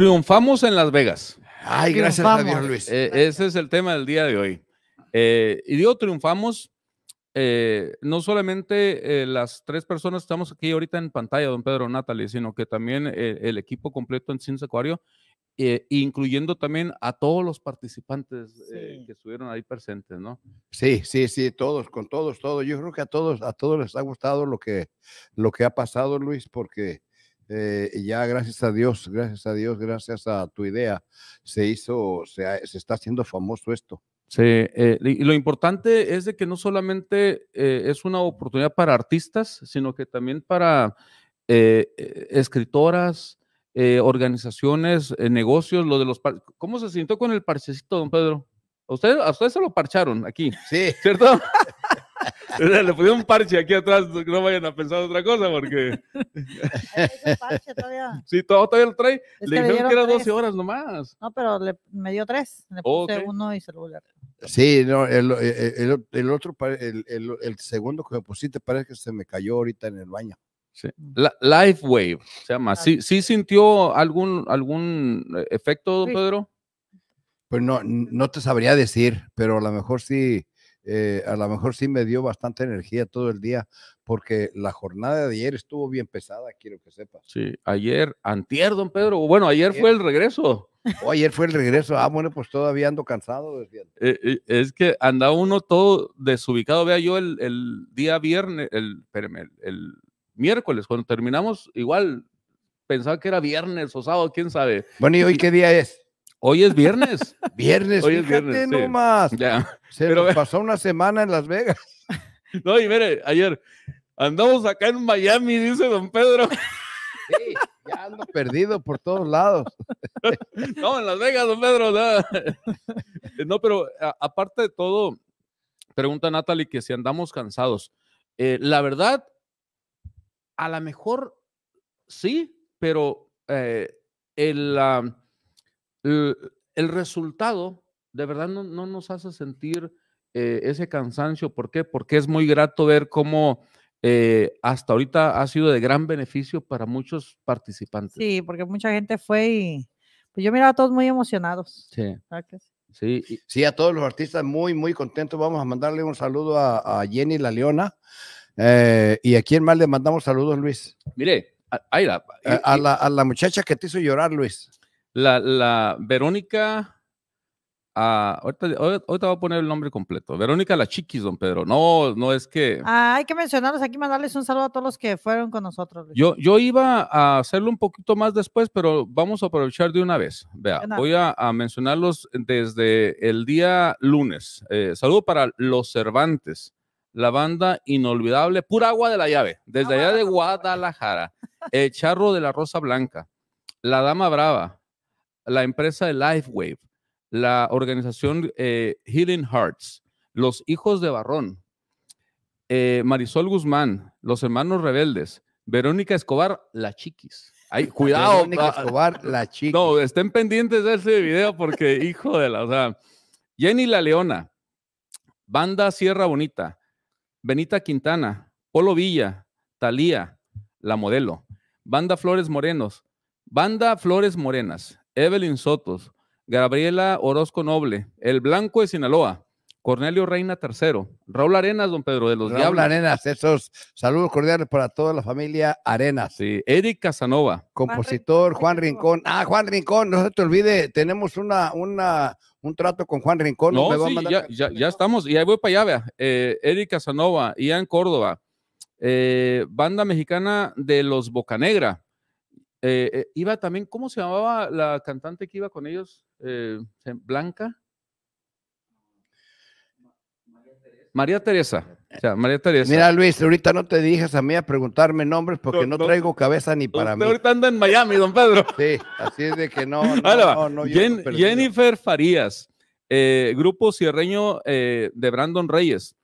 Triunfamos en Las Vegas. Ay, gracias a Luis. Eh, ese es el tema del día de hoy. Eh, y digo, triunfamos. Eh, no solamente las tres personas que estamos aquí ahorita en pantalla, don Pedro Natalie, sino que también el equipo completo en Ciencia Acuario, incluyendo también a todos los participantes que estuvieron ahí presentes, ¿no? Sí, sí, sí, todos, con todos, todos. Yo creo que a todos, a todos les ha gustado lo que, lo que ha pasado, Luis, porque eh, ya gracias a Dios, gracias a Dios, gracias a tu idea, se hizo, se, está haciendo famoso esto. Sí, eh, y lo importante es de que no solamente eh, es una oportunidad para artistas, sino que también para eh, escritoras, organizaciones, negocios, lo de los... ¿Cómo se sintió con el parchecito, don Pedro? ¿A ustedes se lo parcharon aquí. Sí. ¿Cierto? Le puse un parche aquí atrás, no vayan a pensar otra cosa porque... parche todavía. Sí, todavía lo trae. le dijeron que era 12 horas nomás. No, pero le, me dio tres. Le puse uno y se Sí, no, el, otro, el, el, segundo que me pusiste parece que se me cayó ahorita en el baño. Sí. Mm. life Wave se llama. Ah, ¿Sí, sintió algún, algún eh, efecto, Pedro? Pues no, no te sabría decir, pero a lo mejor sí eh, a lo mejor sí me dio bastante energía todo el día, porque la jornada de ayer estuvo bien pesada, quiero que sepas. Sí, ayer, antier, don Pedro, bueno, ayer, fue el regreso. O oh, ayer fue el regreso, ah, bueno, pues todavía ando cansado. Eh, eh, es que anda uno todo desubicado, vea yo el, día viernes, el, el miércoles, cuando terminamos, igual pensaba que era viernes o sábado, quién sabe. Bueno, ¿y hoy qué día es? Hoy es viernes. viernes, Hoy fíjate es viernes, Se Pero, pasó una semana en Las Vegas. No, y mire, ayer andamos acá en Miami, dice don Pedro. Sí, ya ando perdido por todos lados. No, en Las Vegas, don Pedro. No, no pero aparte de todo, pregunta Natalie que si andamos cansados. Eh, la verdad, a lo mejor sí, pero eh, el, el, resultado de verdad no, nos hace sentir eh, ese cansancio. ¿Por qué? Porque es muy grato ver cómo eh, hasta ahorita ha sido de gran beneficio para muchos participantes. Sí, porque mucha gente fue y pues yo miraba a todos muy emocionados. Sí. Sí. sí, a todos los artistas muy, muy contentos. Vamos a mandarle un saludo a, Jenny La Leona. Eh, ¿Y a quién más le mandamos saludos, Luis? Mire, a, la, a la muchacha que te hizo llorar, Luis. La, la Verónica, uh, ahorita, voy a poner el nombre completo. Verónica La Chiquis, don Pedro. No, no es que. Ah, hay que mencionarlos aquí, mandarles un saludo a todos los que fueron con nosotros. Yo, yo iba a hacerlo un poquito más después, pero vamos a aprovechar de una vez. Vea, voy A, mencionarlos desde el día lunes. Eh, saludo para los Cervantes la banda inolvidable, pura agua de la llave, desde allá de Guadalajara, el charro de la rosa blanca, la dama brava, la empresa de LifeWave, la organización Healing eh, Hearts, los hijos de Barrón, eh, Marisol Guzmán, los hermanos rebeldes, Verónica Escobar, la chiquis. Ay, cuidado. Verónica Escobar, la chiquis. No, estén pendientes de ese video porque, hijo de la, o sea, Jenny La Leona, Banda Sierra Bonita, Benita Quintana, Polo Villa, Talía, La Modelo, Banda Flores Morenos, Banda Flores Morenas, Evelyn Sotos, Gabriela Orozco Noble, El Blanco de Sinaloa, Cornelio Reina III, Raúl Arenas, don Pedro de los Raúl Diablos. Arenas, esos saludos cordiales para toda la familia Arenas. Sí, Eric Casanova. Compositor, Juan Rincón. Ah, Juan Rincón, no se te olvide, tenemos una, una, un trato con Juan Rincón. No, sí, ya, estamos, y ahí voy para allá, vea. Eh, Eric Casanova, Ian Córdoba, eh, banda mexicana de los Bocanegra, eh, eh, iba también, ¿cómo se llamaba la cantante que iba con ellos? Eh, Blanca. María Teresa. María Teresa. Mira, Luis, ahorita no te dijes a mí a preguntarme nombres porque no, traigo cabeza ni para mí. Ahorita anda en Miami, don Pedro. Sí, así es de que no. Jennifer Farías, grupo cierreño de Brandon Reyes,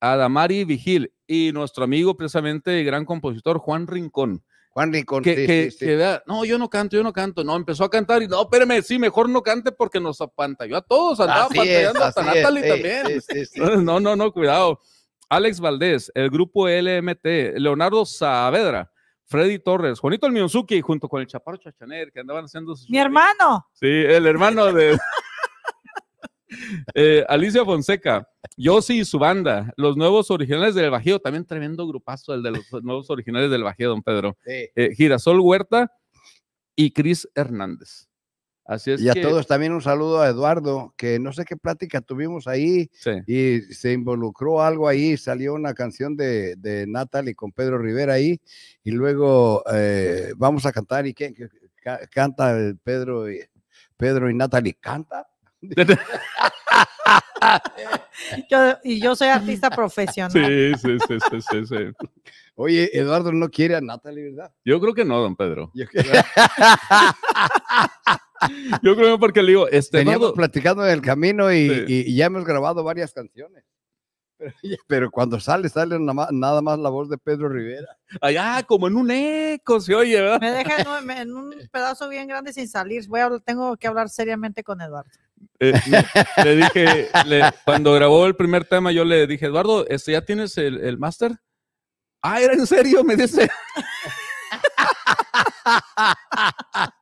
Adamari Vigil y nuestro amigo, precisamente, gran compositor Juan Rincón. Juan Rincón. Que, que, no, yo no canto, yo no canto. No, empezó a cantar y no, espérame, sí, mejor no cante porque nos apantalló a todos. Andaba apantallando hasta Natalie también. no, no, no, cuidado. Alex Valdés, el grupo LMT, Leonardo Saavedra, Freddy Torres, Juanito El Mionzuki, junto con el Chaparro Chachaner, que andaban haciendo Mi hermano. Sí, el hermano de... Eh, Alicia Fonseca, Yossi y su banda, los nuevos originales del Bajío, también tremendo grupazo el de los nuevos originales del Bajío, don Pedro. Eh, Girasol Huerta y Cris Hernández. Así es y a todos también un saludo a Eduardo, que no sé qué plática tuvimos ahí y se involucró algo ahí, salió una canción de, Natalie con Pedro Rivera ahí y luego eh, vamos a cantar y ¿qué? canta Pedro y, Pedro y Natalie, canta y yo soy artista profesional. Sí, sí, sí, sí, sí, Oye, Eduardo no quiere a Natalie, ¿verdad? Yo creo que no, don Pedro. Yo, creo porque le digo, este, platicando en el camino y, ya hemos grabado varias canciones. Pero, cuando sale, sale nada más la voz de Pedro Rivera. Allá, ah, como en un eco, se oye, ¿verdad? Me deja en un, pedazo bien grande sin salir. Voy a, tengo que hablar seriamente con Eduardo. Eh, le, dije, cuando grabó el primer tema, yo le dije, Eduardo, este, ¿ya tienes el, el máster? Ah, era en serio, me dice.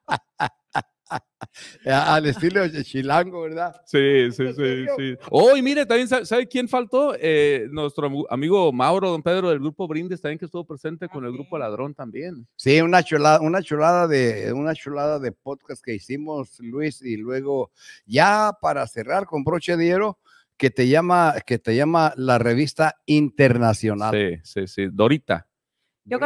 al estilo de chilango, ¿verdad? Sí, sí, sí, sí. Oh, y mire, también, ¿sabe quién faltó? Eh, nuestro amigo Mauro, don Pedro, del grupo Brindes, también que estuvo presente con el ah, grupo Ladrón también. Sí, una chulada, una chulada de, una chulada de podcast que hicimos, Luis, y luego, ya para cerrar con broche de hierro, que te llama, que te llama la revista internacional. Sí, sí, sí. Dorita. Yo,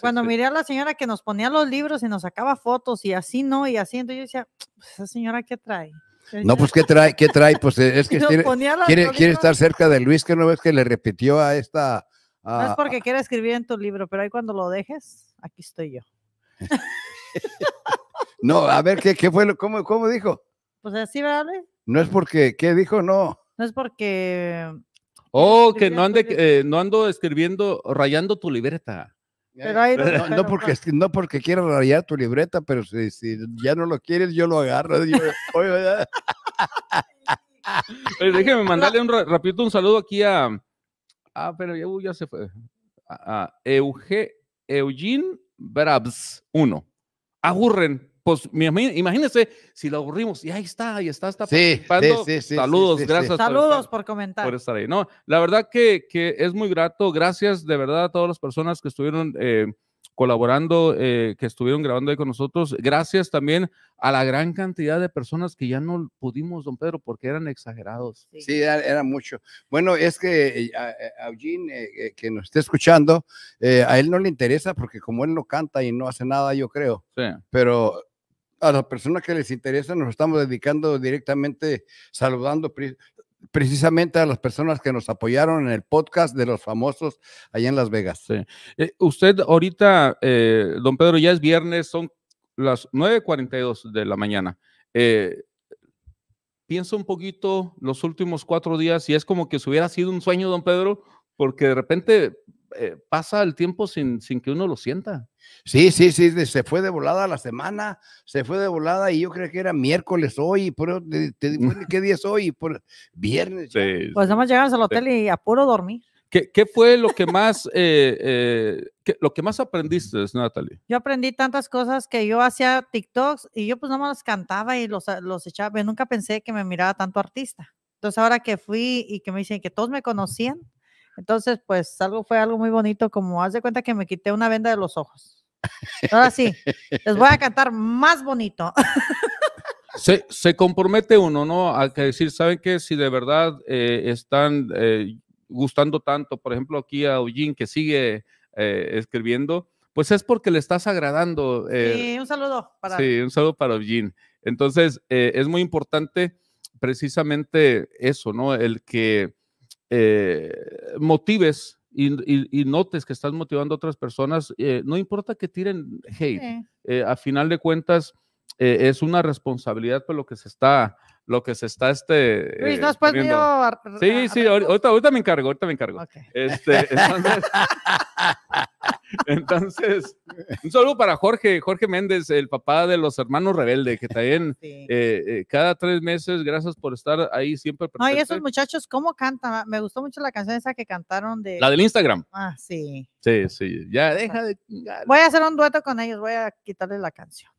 cuando, miré a la señora que nos ponía los libros y nos sacaba fotos y así no, y así, entonces yo decía, pues, esa señora, ¿qué trae? No, pues ¿qué trae? ¿Qué trae? Pues eh, es que quiere, estar cerca de Luis, que no ves que le repitió a esta... no es porque quiera escribir en tu libro, pero ahí cuando lo dejes, aquí estoy yo. no, a ver, ¿qué, qué fue? Lo, cómo, ¿Cómo dijo? Pues así, ¿verdad? No es porque, ¿qué dijo? No. No es porque Oh, que no, ande, eh, no ando escribiendo, rayando tu libreta. no, porque, no quiera rayar tu libreta, pero si, ya no lo quieres, yo lo agarro. déjeme mandarle un rapidito un saludo aquí a. Ah, pero ya, se fue. A, Eugene Brabs 1. Agurren pues imagínense si lo aburrimos y ahí está, y está, está sí, participando. Sí, sí, Saludos, gracias. Saludos por, comentar. Por estar ahí. No, la verdad que, es muy grato. Gracias de verdad a todas las personas que estuvieron eh, colaborando, eh, que estuvieron grabando ahí con nosotros. Gracias también a la gran cantidad de personas que ya no pudimos, don Pedro, porque eran exagerados. Sí, era, mucho. Bueno, es que eh, a, Eugene, que nos esté escuchando, a él no le interesa porque como él no canta y no hace nada, yo creo. Sí. Pero a las personas que les interesa nos estamos dedicando directamente saludando precisamente a las personas que nos apoyaron en el podcast de los famosos allá en Las Vegas. Eh, usted ahorita, eh, don Pedro, ya es viernes, son las 9.42 de la mañana. Eh, pienso un poquito los últimos cuatro días y es como que se hubiera sido un sueño, don Pedro, porque de repente eh, pasa el tiempo sin, sin, que uno lo sienta. Sí, sí, sí, se fue de volada la semana, se fue de volada y yo creo que era miércoles hoy, pero ¿qué día es hoy? Por, viernes. pues nada más llegamos al hotel y a puro dormir. ¿Qué, fue lo que más eh, eh, lo que más aprendiste, Natalie? Yo aprendí tantas cosas que yo hacía TikToks y yo pues más cantaba y los, los echaba. nunca pensé que me miraba tanto artista. Entonces ahora que fui y que me dicen que todos me conocían, entonces, pues algo fue algo muy bonito, como haz de cuenta que me quité una venda de los ojos. Ahora sí, les voy a cantar más bonito. Se, se compromete uno, ¿no? A que decir, ¿saben qué? Si de verdad eh, están eh, gustando tanto, por ejemplo, aquí a Eugene que sigue eh, escribiendo, pues es porque le estás agradando. sí, un saludo para. Sí, un saludo para Eugene. Entonces, es muy importante precisamente eso, ¿no? El que eh, motives y, y, y, notes que estás motivando a otras personas, eh, no importa que tiren hate, eh, a final de cuentas es una responsabilidad por pues, lo que se está lo que se está este. Luis, Sí, sí, ahorita, ahorita, me encargo, ahorita me encargo. Este, Entonces, un saludo para Jorge, Jorge Méndez, el papá de los hermanos rebeldes que también eh, eh, cada tres meses, gracias por estar ahí siempre. Presente. No, esos muchachos, ¿cómo cantan? Me gustó mucho la canción esa que cantaron de... La del Instagram. Ah, sí. Sí, sí, ya deja de... Voy a hacer un dueto con ellos, voy a quitarles la canción.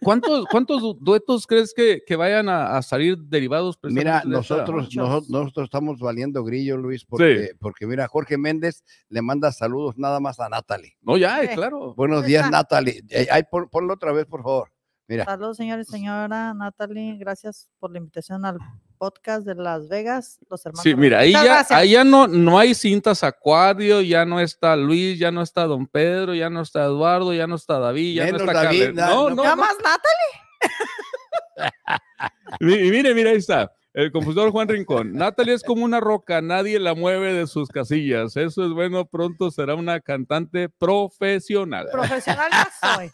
¿Cuántos, cuántos duetos crees que, que vayan a, salir derivados? Mira, nosotros, nosotros, estamos valiendo grillo, Luis, porque, porque mira, Jorge Méndez le manda saludos nada más a Natalie. No, ya, claro. Buenos días, Natalie. Eh, ponlo otra vez, por favor. Mira. Saludos, señores, y señora Natalie. Gracias por la invitación al podcast de Las Vegas, los hermanos. Sí, mira, ahí ya, ahí no, no hay cintas acuario, ya no está Luis, ya no está Don Pedro, ya no está Eduardo, ya no está David, ya no está David, no, no, y mire, mira, ahí está. El compositor Juan Rincón. Natalie es como una roca, nadie la mueve de sus casillas. Eso es bueno, pronto será una cantante profesional. Profesional ya soy.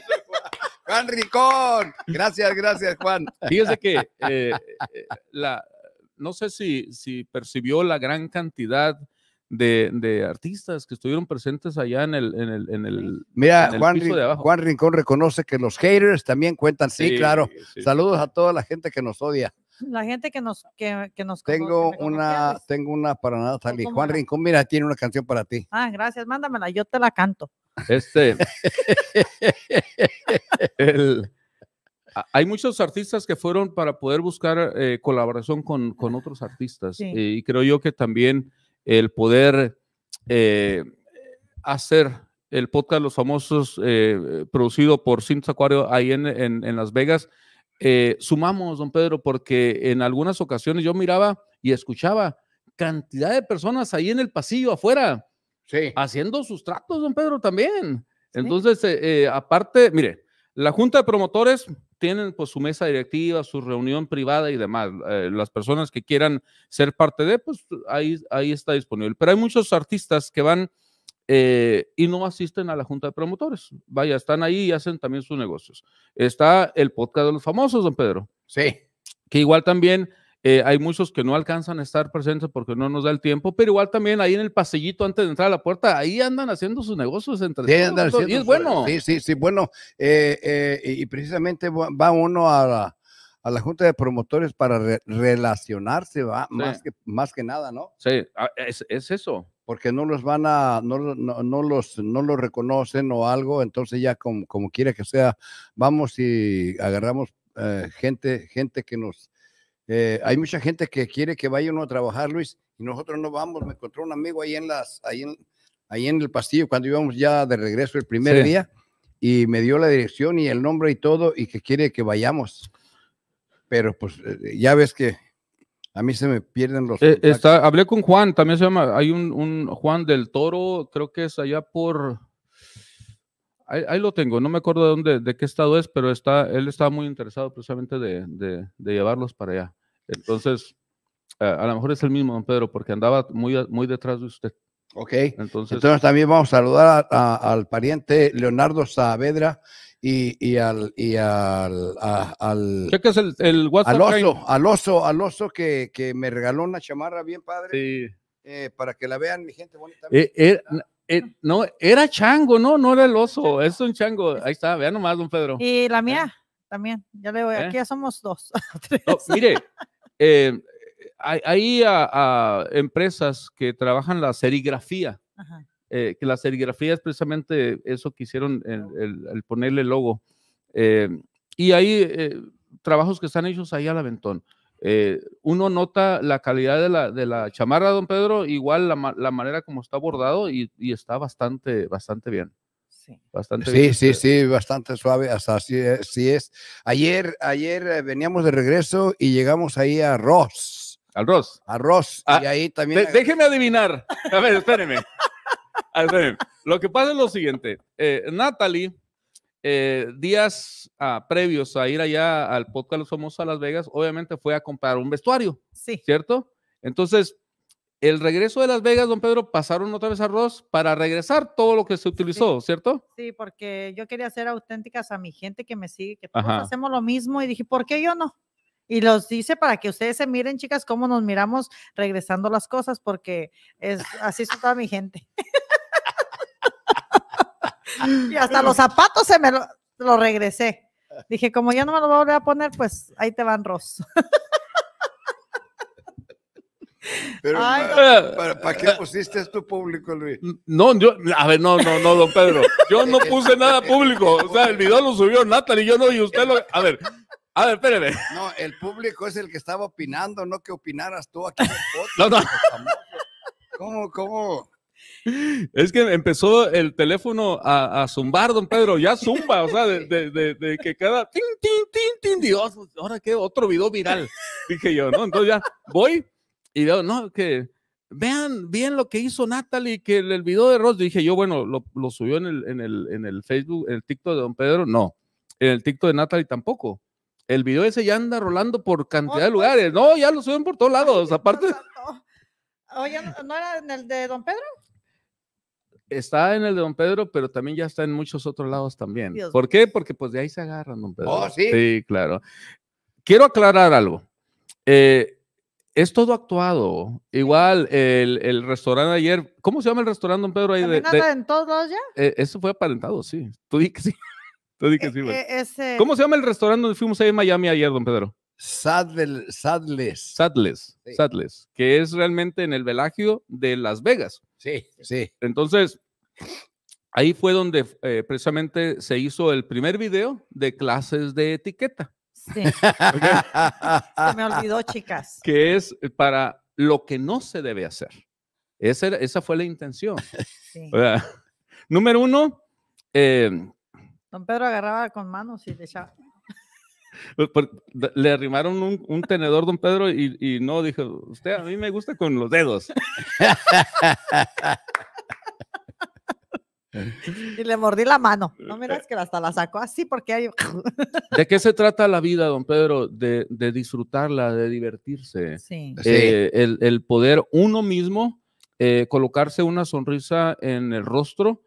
Juan Rincón, Gracias, gracias, Juan. Fíjese que eh, eh, la, no sé si, si percibió la gran cantidad de, de, artistas que estuvieron presentes allá en el, en el, Mira, Juan, Rincón reconoce que los haters también cuentan. Sí, claro. Saludos a toda la gente que nos odia. La gente que nos que, nos tengo una tengo una para nada Juan Rincón, mira, tiene una canción para ti. Ah, gracias, mándamela, yo te la canto. Este. hay muchos artistas que fueron para poder buscar eh, colaboración con, otros artistas. y creo yo que también el poder eh, hacer el podcast Los Famosos, eh, producido por Sims Acuario ahí en, en Las Vegas, sumamos, don Pedro, porque en algunas ocasiones yo miraba y escuchaba cantidad de personas ahí en el pasillo afuera sí. haciendo sus tratos, don Pedro, también. Entonces, eh, eh, aparte, mire, la Junta de Promotores tienen pues su mesa directiva, su reunión privada y demás. Eh, las personas que quieran ser parte de, pues ahí, ahí está disponible. Pero hay muchos artistas que van y no asisten a la junta de promotores. Vaya, están ahí y hacen también sus negocios. Está el podcast de los famosos, don Pedro. Sí. Que igual también eh, hay muchos que no alcanzan a estar presentes porque no nos da el tiempo, pero igual también ahí en el pasillito antes de entrar a la puerta, ahí andan haciendo sus negocios entre sí, y es bueno. Sí, sí, sí, bueno, eh, eh, y precisamente va uno a la, Junta de Promotores para relacionarse, ¿va? Más, que, más que nada, ¿no? Sí, es, eso porque no los van a, no, no, no, los, no los reconocen o algo, entonces ya como, como quiera que sea, vamos y agarramos gente, gente que nos, eh, hay mucha gente que quiere que vaya uno a trabajar, Luis, y nosotros no vamos. Me encontró un amigo ahí en las, ahí en, ahí en el pastillo cuando íbamos ya de regreso el primer día y me dio la dirección y el nombre y todo y que quiere que vayamos. Pero pues eh, ya ves que a mí se me pierden los. Eh, está, hablé con Juan, también se llama, hay un, Juan del Toro, creo que es allá por. Ahí, lo tengo, no me acuerdo de dónde, de qué estado es, pero está, él está muy interesado precisamente de llevarlos para allá. Entonces, eh, a, lo mejor es el mismo, don Pedro, porque andaba muy, muy detrás de usted. Ok. Entonces, también vamos a saludar al pariente Leonardo Saavedra y, al y al, al ¿Qué es el, WhatsApp al oso, al oso, al oso que, me regaló una chamarra bien padre. Sí. Eh, para que la vean mi gente bonita. Eh, no, era chango, no, no era el oso, es un chango. Ahí está, vean nomás, don Pedro. Y la mía también, ya le voy, aquí ya somos dos. No, mire, eh, hay, hay a, ah, ah, empresas que trabajan la serigrafía, eh, que la serigrafía es precisamente eso que hicieron, el, oh. el, el ponerle logo. Em, y hay eh, trabajos que están hechos ahí al aventón. Eh, uno nota la calidad de la, de la chamarra, don Pedro, igual la, la manera como está bordado y, y está bastante, bastante bien. Sí, bastante sí, sí, bastante suave, hasta así, e, es. Ayer, ayer eh, veníamos de regreso y llegamos ahí a Ross. Al Ross. A Ross. y ah, ahí también... déjeme adivinar. A ver, espérenme. A ver, lo que pasa es lo siguiente. Eh, Natalie, eh, días ah, previos a ir allá al podcast Los Famosos a Las Vegas, obviamente fue a comprar un vestuario. Sí. ¿Cierto? Entonces, el regreso de Las Vegas, don Pedro, pasaron otra vez a Ross para regresar todo lo que se utilizó, ¿cierto? Sí, porque yo quería ser auténticas a mi gente que me sigue, que todos hacemos lo mismo y dije, ¿por qué yo no? Y los hice para que ustedes se miren, chicas, cómo nos miramos regresando las cosas, porque es así es toda mi gente. y hasta los zapatos se me lo, regresé. Dije, como ya no me lo voy a volver a poner, pues ahí te van Ross. Pero, ¿para, qué pusiste esto público, Luis? No, yo, a ver, no, no, no, don Pedro. Yo no puse nada público. O sea, el video lo subió Natalie, yo no, y usted lo. A ver, a ver, espéreme. No, el público es el que estaba opinando, no que opinaras tú aquí en el No, no. ¿Cómo, cómo? Es que empezó el teléfono a, zumbar, don Pedro, ya zumba, o sea, de, que cada tin, tin, tin, tin, Dios, ahora qué, otro video viral, dije yo, ¿no? Entonces ya voy, y veo, no, que vean bien lo que hizo Natalie, que el, video de Ross, dije yo, bueno, lo, subió en el, en, el, en el, Facebook, en el TikTok de Don Pedro, no, en el TikTok de Natalie tampoco. El video ese ya anda rolando por cantidad de pues lugares, no, ya lo suben por todos lados, aparte. Oye, oh, ¿no era en el de Don Pedro? Está en el de Don Pedro, pero también ya está en muchos otros lados también. ¿Por qué? Porque pues de ahí se agarran, Don Pedro. Oh, sí. Sí, claro. Quiero aclarar algo. Eh, es todo actuado. Igual, el, el, restaurante ayer, ¿cómo se llama el restaurante, don Pedro? Ahí de, ¿Aparentado ya? Eh, eso fue aparentado, sí. Tú di que sí. E, e, ¿Cómo se llama el restaurante donde fuimos ahí en Miami ayer, don Pedro? Sadles. Sadles. Sadles. que es realmente en el velagio de Las Vegas. Sí, sí. Entonces, ahí fue donde eh, precisamente se hizo el primer video de clases de etiqueta. Se me olvidó, chicas. Que es para lo que no se debe hacer. Esa, fue la intención. Número uno. Eh, don Pedro agarraba con manos y le echaba. Pues, le arrimaron un, tenedor, don Pedro, y, y, no dijo, usted a mí me gusta con los dedos. Y le mordí la mano. No miras eh. que hasta la sacó así porque hay... ¿De qué se trata la vida, don Pedro? De, disfrutarla, de divertirse. Sí. Eh, el, poder uno mismo eh, colocarse una sonrisa en el rostro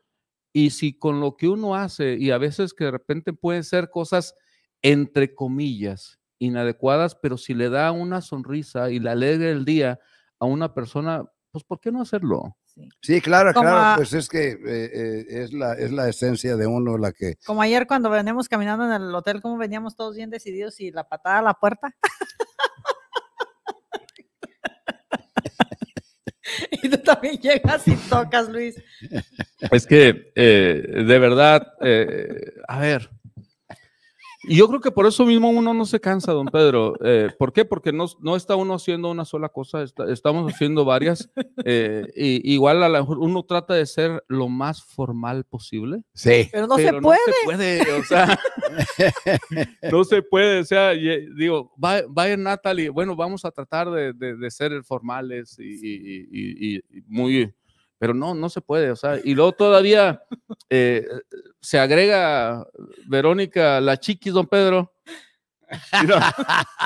y si con lo que uno hace y a veces que de repente pueden ser cosas entre comillas inadecuadas, pero si le da una sonrisa y le alegra el día a una persona, pues ¿por qué no hacerlo? Sí, claro, claro, pues es que eh, eh, es, la, esencia de uno la que... Como ayer cuando veníamos caminando en el hotel, como veníamos todos bien decididos y la patada a la puerta. y tú también llegas y tocas, Luis. Es que, eh, de verdad, a ver, y yo creo que por eso mismo uno no se cansa, don Pedro. Eh, ¿Por qué? Porque no, no, está uno haciendo una sola cosa, estamos haciendo varias. Eh, y, igual a lo mejor uno trata de ser lo más formal posible. Sí. Pero no, se, puede. no se puede. O sea, no se puede. O sea, digo, vaya Natalie, bueno, vamos a tratar de, de, ser formales y, y, y muy pero no, no se puede. O sea, y luego todavía eh, se agrega Verónica, la chiquis, don Pedro.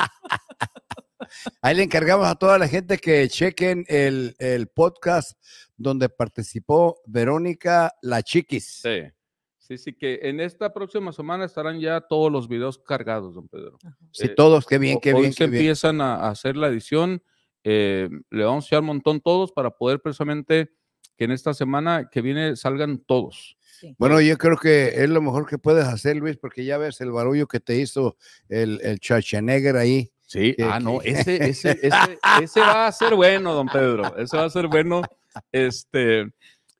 Ahí le encargamos a toda la gente que chequen el, podcast donde participó Verónica La Chiquis. Sí. Sí, sí, que en esta próxima semana estarán ya todos los videos cargados, don Pedro. Sí, todos, qué bien, eh, qué bien. Hoy empiezan a hacer la edición. Eh, le vamos a echar un montón todos para poder precisamente que en esta semana que viene salgan todos. Bueno, yo creo que es lo mejor que puedes hacer, Luis, porque ya ves el barullo que te hizo el, el ahí. Sí, ah, no, ese, ese, ese, va a ser bueno, don Pedro, ese va a ser bueno. Este,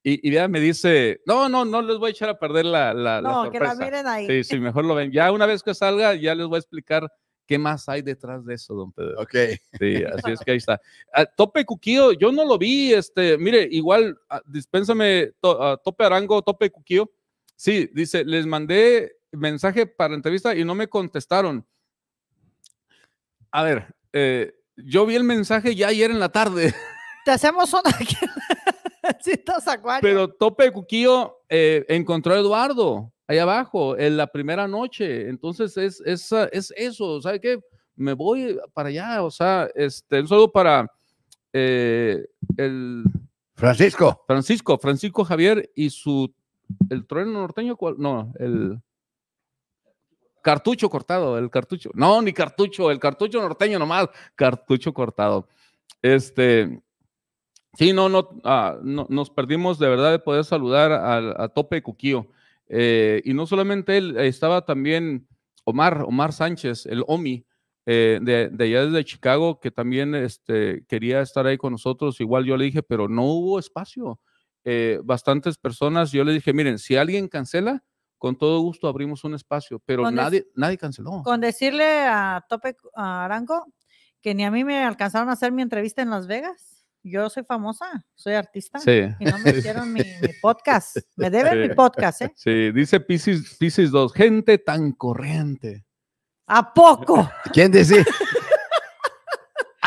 y, ya me dice, no, no, no les voy a echar a perder la, la, no, que la miren ahí. Sí, sí, mejor lo ven. Ya una vez que salga, ya les voy a explicar ¿Qué más hay detrás de eso, don Pedro? Ok. Sí, así es que ahí está. Ah, tope Cuquío, yo no lo vi, este, mire, igual, ah, dispénsame, ah, Tope Arango, Tope Cuquío. Sí, dice, les mandé mensaje para entrevista y no me contestaron. A ver, eh, yo vi el mensaje ya ayer en la tarde. Te hacemos una... Pero Tope Cuquío eh, encontró a Eduardo ahí abajo, en la primera noche. Entonces es, eso, ¿sabe qué? Me voy para allá, o sea, este, un saludo para eh, el... Francisco. Francisco, Francisco Javier y su, el trueno norteño, ¿cuál? no, el cartucho cortado, el cartucho, no, ni cartucho, el cartucho norteño nomás, cartucho cortado. Este, sí, no, no, ah, nos perdimos de verdad de poder saludar a, a Tope Cuquío. Eh, y no solamente él, estaba también Omar, Omar Sánchez, el OMI, eh, de, allá desde Chicago, que también este, quería estar ahí con nosotros. Igual yo le dije, pero no hubo espacio. Eh, bastantes personas, yo le dije, miren, si alguien cancela, con todo gusto abrimos un espacio, pero nadie, nadie canceló. Con decirle a Tope Arango que ni a mí me alcanzaron a hacer mi entrevista en Las Vegas yo soy famosa, soy artista. Sí. Y no me hicieron mi, podcast. Me deben mi podcast, ¿eh? Sí, dice Pisces, Pisces 2, gente tan corriente. ¿A poco? ¿Quién dice?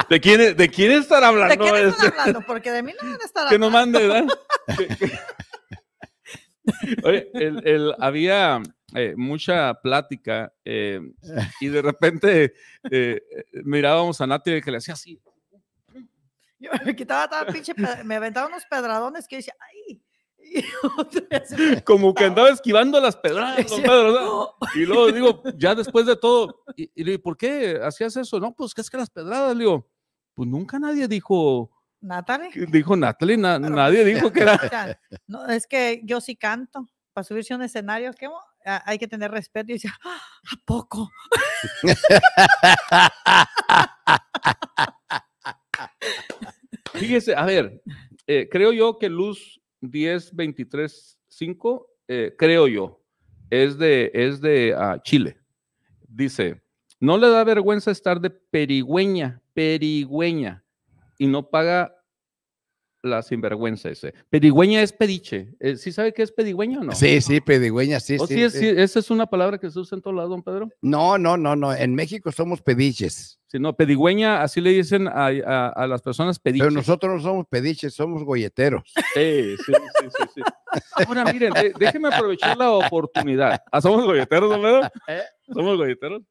¿De quién, ¿De quién hablando? ¿De quién están hablando? Porque de mí no van a estar hablando. Que no mande, ¿verdad? Oye, el, el, había eh, mucha plática eh, y de repente eh, mirábamos a Nati que le hacía así. Yo me quitaba tan pinche, me aventaba unos pedradones que decía, ay. Como que andaba esquivando las pedradas, Y luego digo, ya después de todo, y, ¿por qué hacías eso? No, pues ¿qué es que las pedradas, le digo, pues nunca nadie dijo. Natalie. Dijo Natalie, nadie pues, dijo que era. No, es que yo sí canto. Para subirse a un escenario, ¿qué? Ah, hay que tener respeto. Y decía, ah, ¿a poco? Fíjese, a ver, eh, creo yo que Luz 10.23.5, eh, creo yo, es de, es de ah, Chile. Dice, no le da vergüenza estar de perigüeña, perigüeña, y no paga la sinvergüenza ese. Pedigüeña es pediche. Eh, ¿Sí sabe qué es pedigüeña o no? Sí, sí, pedigüeña, sí, sí, ¿Esa es una palabra que se usa en todos lados, don Pedro? No, no, no, no. En México somos pediches. Sí, no, pedigüeña, así le dicen a, a, las personas pediches. Pero nosotros no somos pediches, somos golleteros. Sí, sí, sí, sí. sí. Ahora miren, déjenme aprovechar la oportunidad. Ah, somos golleteros, don Pedro? ¿Eh? ¿Somos golleteros?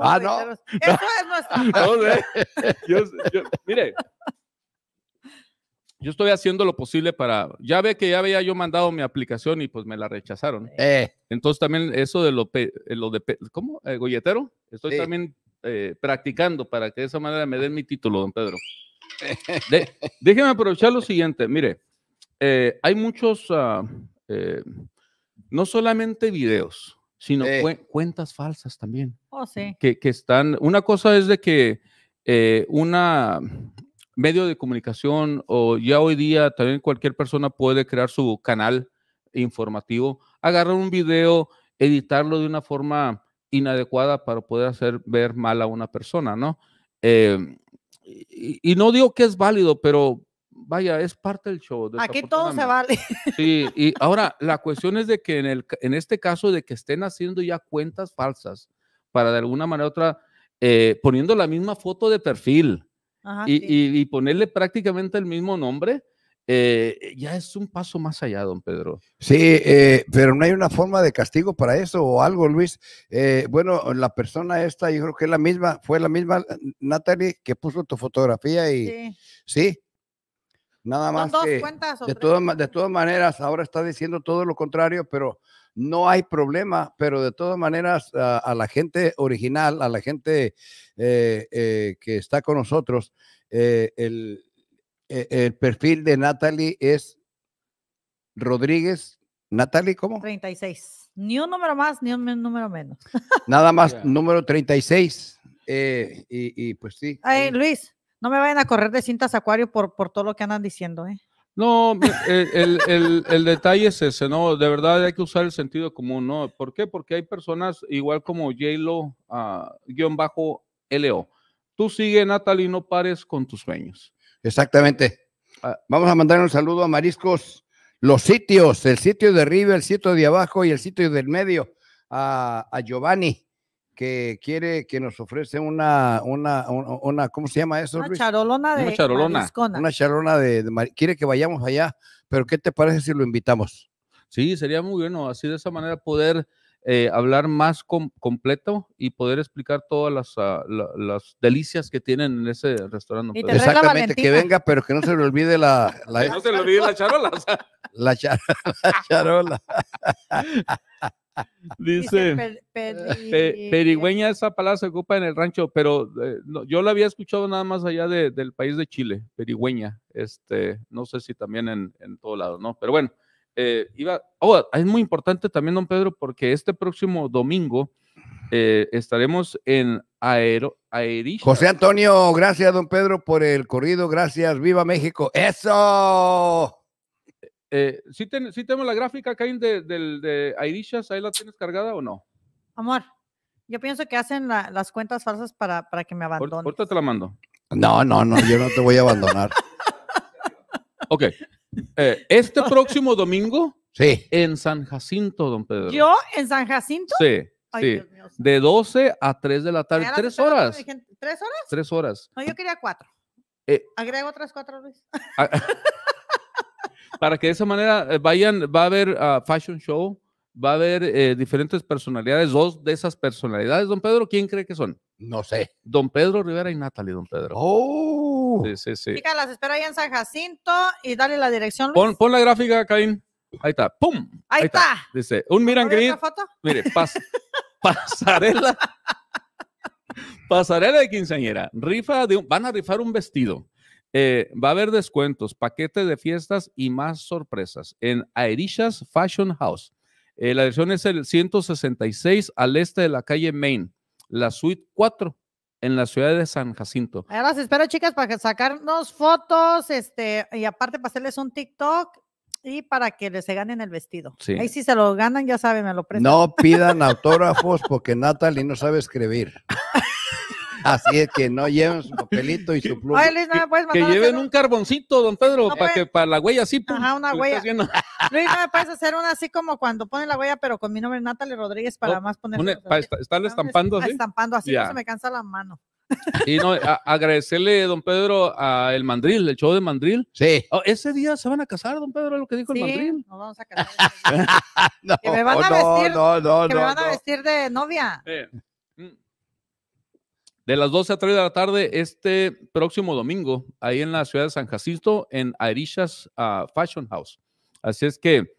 ah, no. Eso es nuestra. yo, mire, yo estoy haciendo lo posible para, ya ve que ya había yo mandado mi aplicación y pues me la rechazaron. Eh. Entonces también eso de lo, eh, de, ¿cómo? Eh, golletero? Estoy también practicando para que de esa manera me den mi título, don Pedro. déjeme aprovechar lo siguiente, mire, hay muchos, ah, no solamente videos, sino cuentas falsas también. Oh, sí. que, están, una cosa es de que una medio de comunicación o ya hoy día también cualquier persona puede crear su canal informativo, agarrar un video, editarlo de una forma inadecuada para poder hacer ver mal a una persona, ¿no? Em, y, no digo que es válido, pero vaya, es parte del show. Aquí todo se vale. Sí, y ahora la cuestión es de que en, el, en este caso de que estén haciendo ya cuentas falsas para de alguna manera otra, eh, poniendo la misma foto de perfil, y, ponerle prácticamente el mismo nombre, eh, eh, ya es un paso más allá, don Pedro. Sí, eh, pero no hay una forma de castigo para eso o algo, Luis. bueno, la persona esta, yo creo que es la misma, fue la misma, Natalie, que puso tu fotografía y sí. Nada más. de, todas, de todas maneras, ahora está diciendo todo lo contrario, pero no hay problema, pero de todas maneras a, la gente original, a la gente eh, eh, que está con nosotros, eh, e, el, perfil de Natalie es Rodríguez. Natalie, ¿cómo? 36. Ni un número más, ni un número menos. Nada más, número 36. Y, y, pues sí. Ay, Luis, no me vayan a correr de cintas acuario por, por todo lo que andan diciendo, ¿eh? No, el, detalle es ese, ¿no? De verdad hay que usar el sentido común, ¿no? ¿Por qué? Porque hay personas igual como JLo, uh, guión bajo LO. Tú sigue, Natalie, no pares con tus sueños. Exactamente. Ah. Vamos a mandar un saludo a Mariscos. Los sitios, el sitio de arriba, el sitio de abajo y el sitio del medio. A, a Giovanni, que quiere, que nos ofrece una, una, ¿cómo se llama eso? Una charolona de una charolona, una charolona de, quiere que vayamos allá, pero ¿qué te parece si lo invitamos? Sí, sería muy bueno, así de esa manera poder eh, hablar más completo y poder explicar todas las, ah, las, delicias que tienen en ese restaurante. Pues, Exactamente, que venga, pero que no se le olvide la... no se le olvide la charola. la charola. Dice, perigüeña esa palabra se ocupa en el rancho, pero eh, yo la había escuchado nada más allá del país de Chile, perigüeña, este, no sé si también en, en todo lado, ¿no? Pero bueno, eh, oh, es muy importante también, don Pedro, porque este próximo domingo eh, estaremos en Aero, Aerisha. José Antonio, gracias, don Pedro, por el corrido, gracias, viva México, eso. Eh, si tenemos la gráfica, Kain, de, de, de Airishas? ¿Ahí la tienes cargada o no? Amor, yo pienso que hacen las cuentas falsas para, para que me abandonen. Ahorita te la mando. No, no, no, yo no te voy a abandonar. ok. Eh, este próximo domingo. Sí. En San Jacinto, don Pedro. ¿Yo? ¿En San Jacinto? Sí. sí. De 12 a 3 de la tarde. ¿Tres horas? ¿Tres horas? Tres horas. No, yo quería cuatro. Eh, Agrego otras cuatro, Luis para que de esa manera eh, vayan, va a haber ah, fashion show, va a haber eh, diferentes personalidades. Dos de esas personalidades, don Pedro, ¿quién cree que son? No sé. Don Pedro Rivera y Natalie, don Pedro. ¡Oh! Sí, sí, sí. Chica, las espera ahí en San Jacinto y dale la dirección. Pon, la gráfica, Caín. Ahí está. ¡Pum! Ahí, está. Dice, un miran grid. Foto? Mire, pasarela. pasarela de quinceañera. Rifa de van a rifar un vestido. Eh, va a haber descuentos, paquetes de fiestas y más sorpresas en Aerishas Fashion House. Eh, la dirección es el 166 al este de la calle Main, la suite 4 en la ciudad de San Jacinto. Ahora las espero, chicas, para sacarnos fotos, este, y aparte para hacerles un TikTok y para que les se ganen el vestido. Ahí si se lo ganan, ya saben, me lo No pidan autógrafos porque Natalie no sabe escribir. Así es que no lleven su papelito y su pluma. Luis, no me puedes que lleven un... carboncito, don Pedro, para pues. que para la huella así. Ajá, una huella. Luis, no me puedes hacer una así como cuando ponen la huella, pero con mi nombre Natalie Rodríguez para oh, más poner. Una, para estarle estampando así. Estampando así, no se me cansa la mano. Y no, agradecerle, don Pedro, a el mandril, el show de mandril. Sí. Oh, ese día se van a casar, don Pedro, lo que dijo el mandril. No vamos a casar. no, que me van a no, no, que me van a vestir de novia. Sí. Eh, mm de las 12 a 3 de la tarde este próximo domingo, ahí en la ciudad de San Jacinto, en Arishas ah, Fashion House. Así es que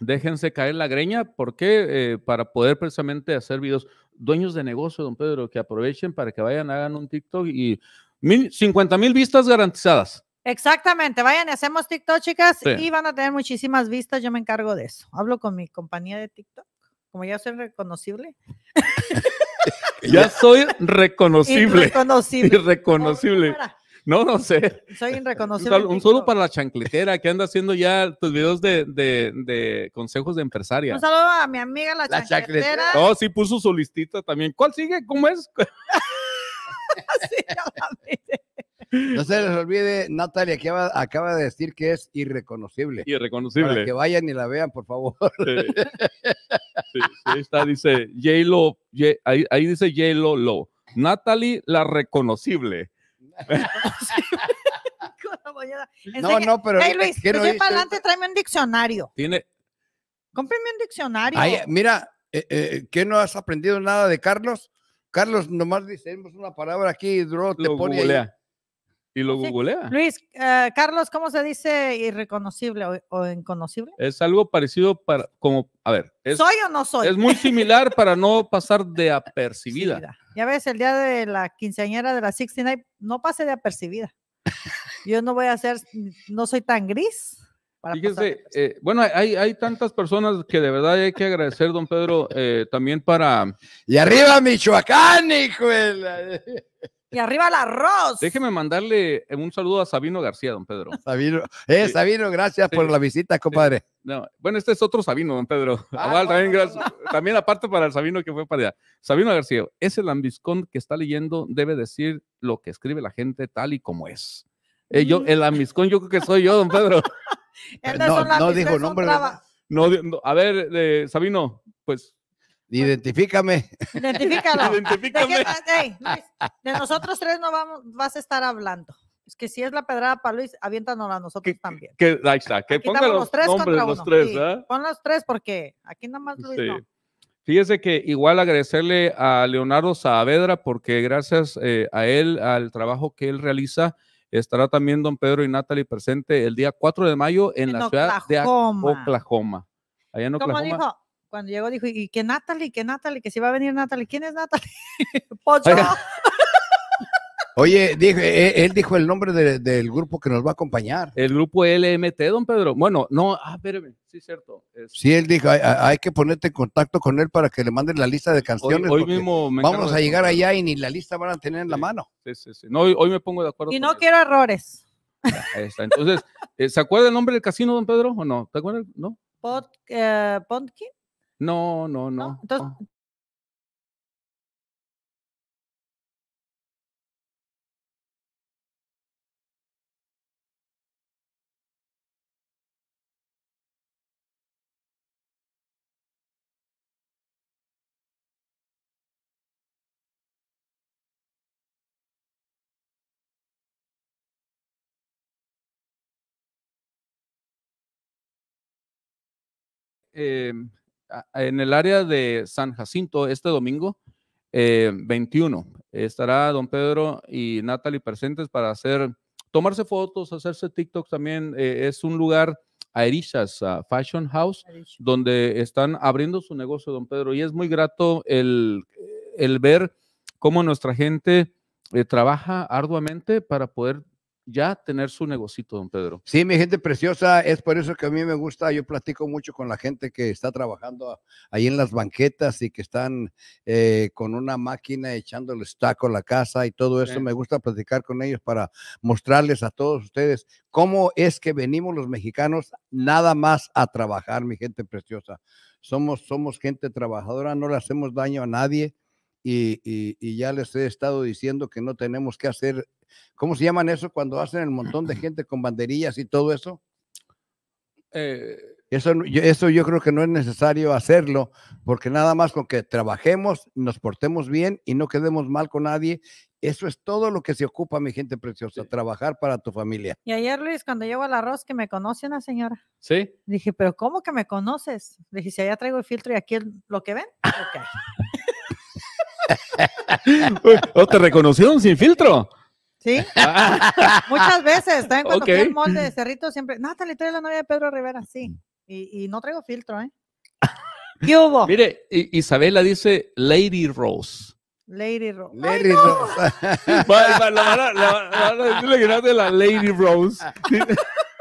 déjense caer la greña, porque eh, para poder precisamente hacer videos, dueños de negocio, don Pedro, que aprovechen para que vayan, hagan un TikTok y mil, 50 mil vistas garantizadas. Exactamente, vayan, y hacemos TikTok, chicas, y van a tener muchísimas vistas, yo me encargo de eso. Hablo con mi compañía de TikTok, como ya soy reconocible. ya soy reconocible. reconocible Irreconocible. No, no sé. Soy irreconocible. Un, solo para la chancletera que anda haciendo ya tus videos de, de, consejos de empresaria. Un saludo a mi amiga la, la chancletera. Oh, sí, puso su listita también. ¿Cuál sigue? ¿Cómo es? No se les olvide, Natalia, que acaba, de decir que es irreconocible. Irreconocible. Para que vayan y la vean, por favor. Sí. está, dice j ahí, dice J-Lo, Lo. Natalie, la reconocible. no, no, pero. Luis, pues para adelante, tráeme un diccionario. Tiene. Cómprame un diccionario. mira, eh, eh, ¿qué no has aprendido nada de Carlos? Carlos, nomás decimos una palabra aquí y Dro te pone. Y lo googlea. Luis, eh, Carlos, ¿cómo se dice irreconocible o, inconocible? Es algo parecido para, como, a ver. ¿Soy o no soy? Es muy similar para no pasar de apercibida. ya ves, el día de la quinceañera de la 69, no pase de apercibida. Yo no voy a ser, no soy tan gris. Fíjese, eh, bueno, hay, hay tantas personas que de verdad hay que agradecer, don Pedro, eh, también para... Y arriba Michoacán, hijo. Y arriba el arroz. Déjeme mandarle eh, un saludo a Sabino García, don Pedro. Sabino, eh, gracias por la visita, compadre. No, bueno, este es otro Sabino, don Pedro. Ah, también, aparte para el Sabino que fue para allá. Sabino García, ese lambiscón que está leyendo debe decir lo que escribe la gente tal y como es. Eh, mm. el lambiscón yo creo que soy yo, don Pedro. no, dijo nombre. No, a ver, eh, Sabino, pues Identifícame. Identifícalo. ¿De, nosotros tres no vamos, vas a estar hablando. Es que si es la pedrada para Luis, aviéntanos a nosotros también. Que, ahí está. Que ponga los, tres contra los tres, ¿eh? Pon los tres porque aquí nada más Luis sí. no. Fíjese que igual agradecerle a Leonardo Saavedra porque gracias eh, a él, al trabajo que él realiza, estará también don Pedro y Natalie presente el día 4 de mayo en, la ciudad de Oklahoma. Allá Oklahoma cuando llegó dijo, ¿y que Natalie? ¿Que Natalie? ¿Que si va a venir Natalie? ¿Quién es Natalie? Pues Oye, dije, eh, él dijo el nombre del grupo que nos va a acompañar. El grupo LMT, don Pedro. Bueno, no, ah, espérame, sí, cierto. Sí, él dijo, hay, que ponerte en contacto con él para que le manden la lista de canciones. Hoy, mismo me Vamos a llegar allá y ni la lista van a tener en la mano. Sí, sí, sí. No, hoy, me pongo de acuerdo. Y no quiero errores. Ah, está. Entonces, eh, ¿se acuerda el nombre del casino, don Pedro, o no? ¿Te acuerdas? ¿No? Pod, eh, no, no, no. ¿No? Entonces, Eh, en el área de San Jacinto este domingo 21. Eh, estará don Pedro y Natalie presentes para hacer, tomarse fotos, hacerse TikTok también. Eh, es un lugar, a uh, Fashion House, donde están abriendo su negocio, don Pedro. Y es muy grato el, ver cómo nuestra gente eh, trabaja arduamente para poder ya tener su negocito, don Pedro. Sí, mi gente preciosa, es por eso que a mí me gusta, yo platico mucho con la gente que está trabajando ahí en las banquetas y que están eh, con una máquina echándoles taco a la casa y todo eso, me gusta platicar con ellos para mostrarles a todos ustedes cómo es que venimos los mexicanos nada más a trabajar, mi gente preciosa. Somos, somos gente trabajadora, no le hacemos daño a nadie, y, ya les he estado diciendo que no tenemos que hacer, ¿cómo se llaman eso cuando hacen el montón de gente con banderillas y todo eso? Eh, eso, eso yo creo que no es necesario hacerlo, porque nada más con que trabajemos, nos portemos bien y no quedemos mal con nadie, eso es todo lo que se ocupa, mi gente preciosa, trabajar para tu familia. Y ayer, Luis, cuando llego al arroz, que me conoce una señora. Sí. Dije, pero ¿cómo que me conoces? Dije, si allá traigo el filtro y aquí lo que ven. Okay. ¿O te reconocieron sin filtro? Sí. Muchas veces, también cuando okay. fui molde de Cerrito siempre, Natalie, le la novia de Pedro Rivera, sí. Y, no traigo filtro, ¿eh? ¿Qué hubo? Mire, Isabela dice Lady Rose. Lady Rose. Lady Rose. la, decirle que de la Lady Rose.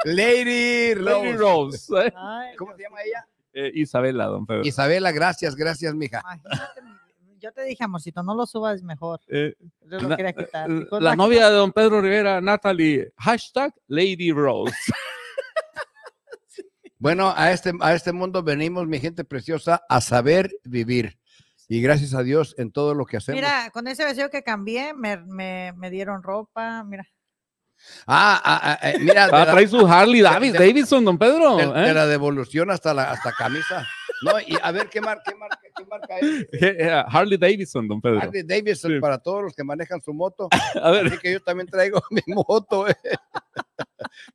Lady Rose. Lady Rose. ¿eh? ¿Cómo se llama ella? Eh, Isabela, don Pedro. Isabela, gracias, gracias, mija. Imagínate, yo te dije, amorcito, no lo subas mejor. Eh, yo lo quería quitar. Eh, la, novia de don Pedro Rivera, Natalie, hashtag Lady Rose. Bueno, a este, a este mundo venimos, mi gente preciosa, a saber vivir. Y gracias a Dios en todo lo que hacemos. Mira, con ese vestido que cambié, me, dieron ropa, mira. Ah, ah, ah eh, mira. Ah, trae su Harley Davidson, don Pedro. De, la devolución hasta la hasta camisa. No, y a ver, ¿qué marca, qué marca, es? Harley Davidson, don Pedro. Harley Davidson, para todos los que manejan su moto. a ver. Así que yo también traigo mi moto. Eh.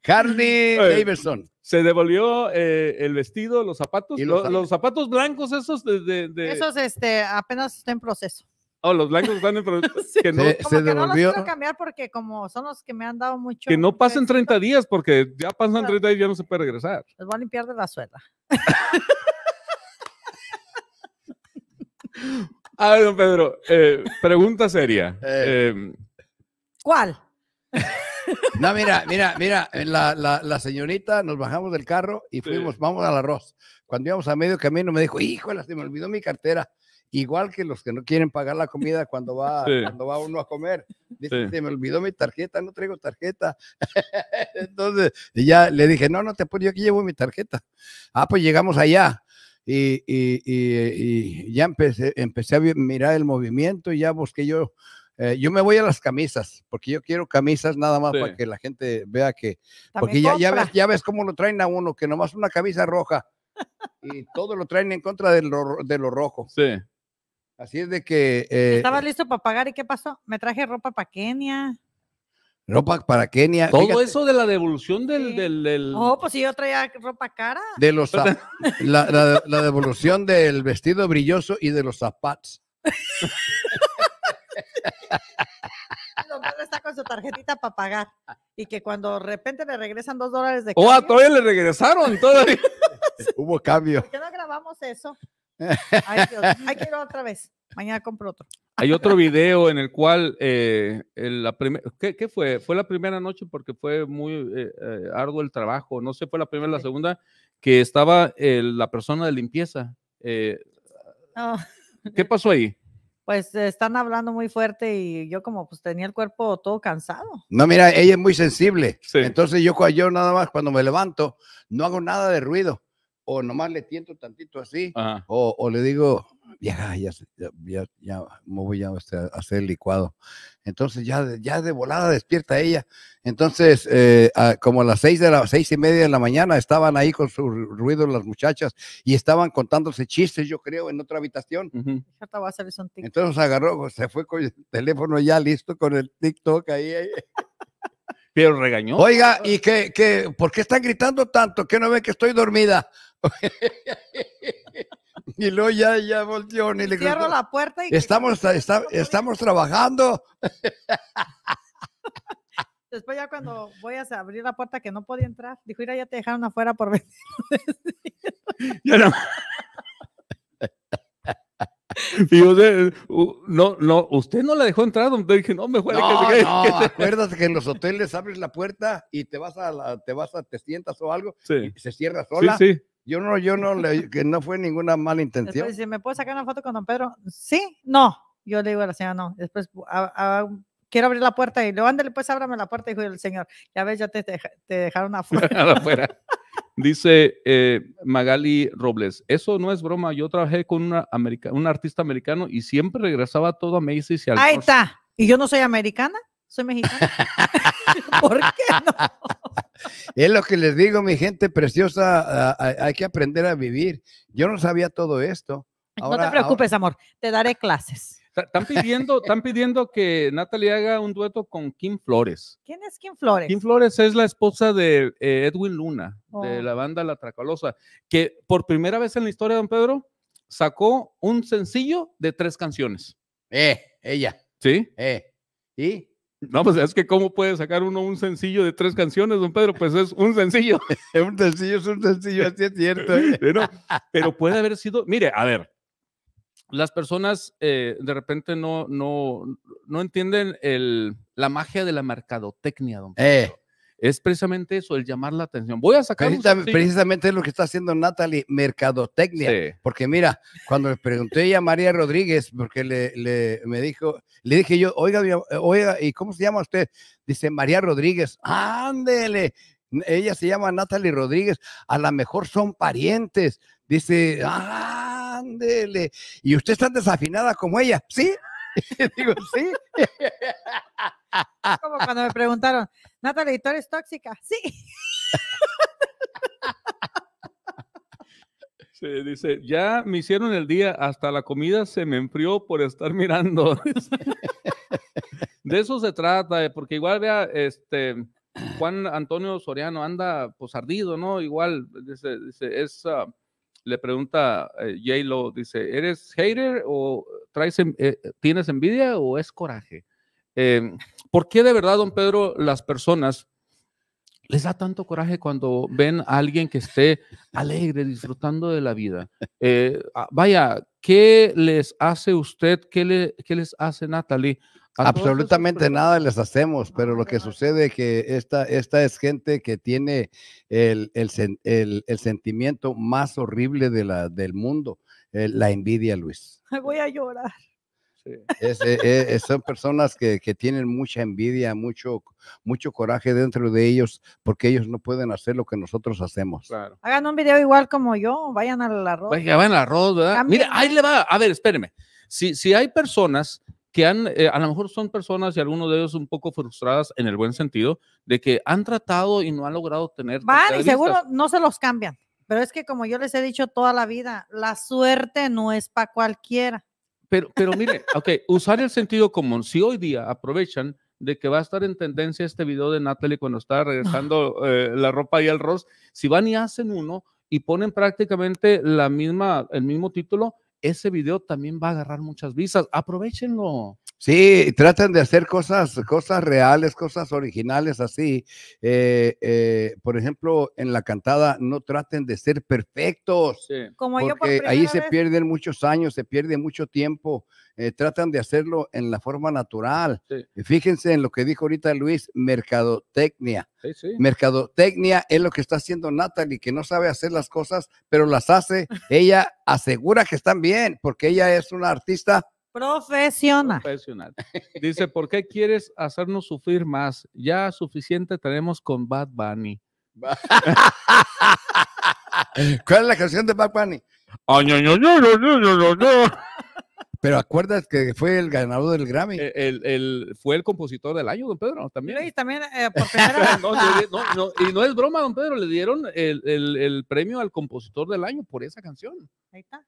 Harley Davidson. Se devolvió eh, el vestido, los zapatos. ¿Y los, zapatos blancos esos de, de, Esos este, apenas están en proceso. Oh, los blancos están en proceso que no, se, como se que no cambiar porque como son los que me han dado mucho. Que no pasen 30 días porque ya pasan 30 días y ya no se puede regresar. los voy a limpiar de la suela. A ah, ver, don Pedro, eh, pregunta seria. Eh. Em, ¿Cuál? No, mira, mira, mira, la, señorita, nos bajamos del carro y fuimos, vamos al arroz. Cuando íbamos a medio camino me dijo, híjole, se me olvidó mi cartera. Igual que los que no quieren pagar la comida cuando va, cuando va uno a comer. Dice, se me olvidó mi tarjeta, no traigo tarjeta. Entonces, ya le dije, no, no te pones, yo aquí llevo mi tarjeta. Ah, pues llegamos allá eh, y, ya empecé, empecé, a mirar el movimiento y ya busqué yo. Eh, yo me voy a las camisas, porque yo quiero camisas nada más para que la gente vea que. porque ya, ya, ves, cómo lo traen a uno, que nomás una camisa roja y todo lo traen en contra de lo, rojo. Sí. Así es de que. Eh, Estaba listo para pagar y ¿qué pasó? Me traje ropa para Kenia. Ropa para Kenia. Todo eso de la devolución del, del, Oh, pues si yo traía ropa cara. De los la, devolución del vestido brilloso y de los zapatos. Lo malo está con su tarjetita para pagar. Y que cuando de repente le regresan dos dólares de cambio. todavía le regresaron, todavía. Hubo cambio. ¿Por qué no grabamos eso? Ay, Dios. Hay que ir otra vez. Mañana compro otro. Hay otro video en el cual eh, la ¿Qué, ¿qué, fue? Fue la primera noche porque fue muy eh, eh, arduo el trabajo. No sé, fue la primera, la segunda, que estaba la persona de limpieza. Ah, ¿Qué pasó ahí? Pues están hablando muy fuerte y yo como pues tenía el cuerpo todo cansado. No, mira, ella es muy sensible. Entonces yo, yo nada más cuando me levanto no hago nada de ruido o nomás le tiento tantito así, o, le digo, ya, ya, ya, ya, me voy a este, hacer el licuado. Entonces ya, ya de volada despierta ella. Entonces, eh, como a las seis de la seis y media de la mañana estaban ahí con su ruido las muchachas y estaban contándose chistes, yo creo, en otra habitación. Entonces agarró, pues, se fue con el teléfono ya listo con el TikTok ahí. ahí. Pero regañó. Oiga, ¿y qué, qué, por qué están gritando tanto? ¿Qué no ven que estoy dormida? y luego ya, ya volteó y le Cierro la puerta y... Estamos, estamos trabajando. Después ya cuando voy a abrir la puerta que no podía entrar, dijo, mira, ya te dejaron afuera por venir. no, no, usted no la dejó entrar, donde dije, no, me no, que, no, acuérdate que en los hoteles abres la puerta y te vas a, te vas a, te sientas o algo, y se cierra sola. Sí, sí. Yo no, yo no, le, que no fue ninguna mala intención. Después, ¿me puedo sacar una foto con don Pedro? Sí, no. Yo le digo a la señora, no. Después, quiero abrir la puerta y luego ándale, pues ábrame la puerta, dijo el señor. Ya ves, ya te, dejaron afuera. Dice eh, Magali Robles, eso no es broma, yo trabajé con una un artista americano y siempre regresaba todo a Macy's y al Ahí está. ¿Y yo no soy americana? ¿Soy mexicana? ¿Por qué no? Es lo que les digo, mi gente preciosa, hay que aprender a vivir. Yo no sabía todo esto. no te preocupes, amor, te daré clases. Están pidiendo, están pidiendo que Natalie haga un dueto con Kim Flores. ¿Quién es Kim Flores? Kim Flores es la esposa de eh, Edwin Luna, de oh. la banda La Tracalosa, que por primera vez en la historia de Don Pedro sacó un sencillo de tres canciones. Eh, ella. Sí. Eh. ¿Y? No, pues es que cómo puede sacar uno un sencillo de tres canciones, don Pedro, pues es un sencillo. un sencillo es un sencillo, así es cierto. pero, puede haber sido, mire, a ver, las personas eh, de repente no, no, no entienden el, la magia de la mercadotecnia, don Pedro. Eh es precisamente eso, el llamar la atención. Voy a sacar precisamente, es lo que está haciendo Natalie, mercadotecnia, porque mira, cuando le pregunté a María Rodríguez, porque le, me dijo, le dije yo, oiga, oiga, ¿y cómo se llama usted? Dice María Rodríguez, ándele, ella se llama Natalie Rodríguez, a lo mejor son parientes, dice, ándele, y usted está desafinada como ella, ¿sí? digo, sí. Es como cuando me preguntaron, Natalie, ¿tú eres tóxica? Sí. Sí, dice, ya me hicieron el día, hasta la comida se me enfrió por estar mirando. de eso se trata, eh, porque igual vea, este, Juan Antonio Soriano anda pues ardido, ¿no? Igual, dice, dice ah, le pregunta Jaylo eh, J-Lo, dice, ¿eres hater o traes, eh, tienes envidia o es coraje? Eh, ¿Por qué de verdad, don Pedro, las personas les da tanto coraje cuando ven a alguien que esté alegre, disfrutando de la vida? Eh, ah, vaya, ¿qué les hace usted? ¿Qué, le, les hace Natalie? Absolutamente nada les hacemos, pero lo que sucede es que esta, esta es gente que tiene el, el, sentimiento más horrible de la, del mundo, eh, la envidia, Luis. Me Voy a llorar. Eh, eh, eh, son personas que, tienen mucha envidia, mucho, mucho coraje dentro de ellos, porque ellos no pueden hacer lo que nosotros hacemos. Hagan un video igual como yo, vayan al arroz. Vayan, al arroz, ¿verdad? Mira, ahí le va, a ver, espéreme. Si, si hay personas que han, a lo mejor son personas y algunos de ellos un poco frustradas en el buen sentido, de que han tratado y no han logrado tener. Van seguro no se los cambian. Pero es que como yo les he dicho toda la vida, la suerte no es para cualquiera pero, mire, ok, usar el sentido común. Si hoy día aprovechan de que va a estar en tendencia este video de Natalie cuando está regresando eh, la ropa y el rostro, si van y hacen uno y ponen prácticamente la misma, el mismo título, ese video también va a agarrar muchas visas. Aprovechenlo. Sí, traten de hacer cosas, cosas reales, cosas originales así. Eh, eh, por ejemplo, en la cantada no traten de ser perfectos. porque ahí se pierden muchos años, se pierde mucho tiempo. Eh, tratan de hacerlo en la forma natural. Fíjense en lo que dijo ahorita Luis, mercadotecnia. Mercadotecnia es lo que está haciendo Natalie, que no sabe hacer las cosas, pero las hace. Ella asegura que están bien, porque ella es una artista Profesional. Dice, ¿por qué quieres hacernos sufrir más? Ya suficiente tenemos con Bad Bunny. ¿Cuál es la canción de Bad Bunny? Pero acuerdas que fue el ganador del Grammy. Eh, el, fue el compositor del año, don Pedro, también. también y no es broma, don Pedro, le dieron el, premio al compositor del año por esa canción. Ahí está.